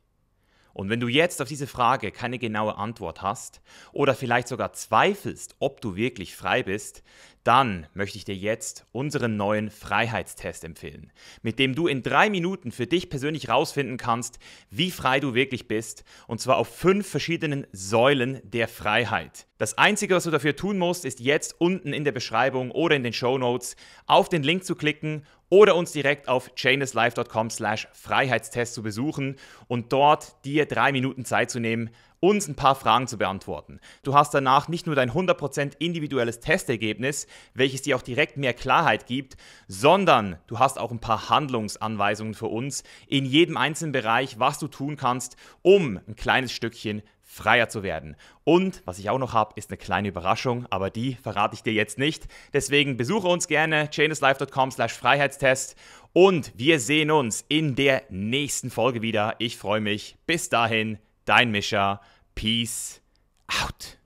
Und wenn du jetzt auf diese Frage keine genaue Antwort hast oder vielleicht sogar zweifelst, ob du wirklich frei bist, dann möchte ich dir jetzt unseren neuen Freiheitstest empfehlen, mit dem du in drei Minuten für dich persönlich herausfinden kannst, wie frei du wirklich bist, und zwar auf fünf verschiedenen Säulen der Freiheit. Das Einzige, was du dafür tun musst, ist jetzt unten in der Beschreibung oder in den Show Notes auf den Link zu klicken oder uns direkt auf chainlesslive.com slash Freiheitstest zu besuchen und dort dir drei Minuten Zeit zu nehmen, uns ein paar Fragen zu beantworten. Du hast danach nicht nur dein 100% individuelles Testergebnis, welches dir auch direkt mehr Klarheit gibt, sondern du hast auch ein paar Handlungsanweisungen für uns in jedem einzelnen Bereich, was du tun kannst, um ein kleines Stückchen freier zu werden. Und was ich auch noch habe, ist eine kleine Überraschung, aber die verrate ich dir jetzt nicht. Deswegen besuche uns gerne chainislife.com slash Freiheitstest und wir sehen uns in der nächsten Folge wieder. Ich freue mich. Bis dahin, dein Mischa. Peace out.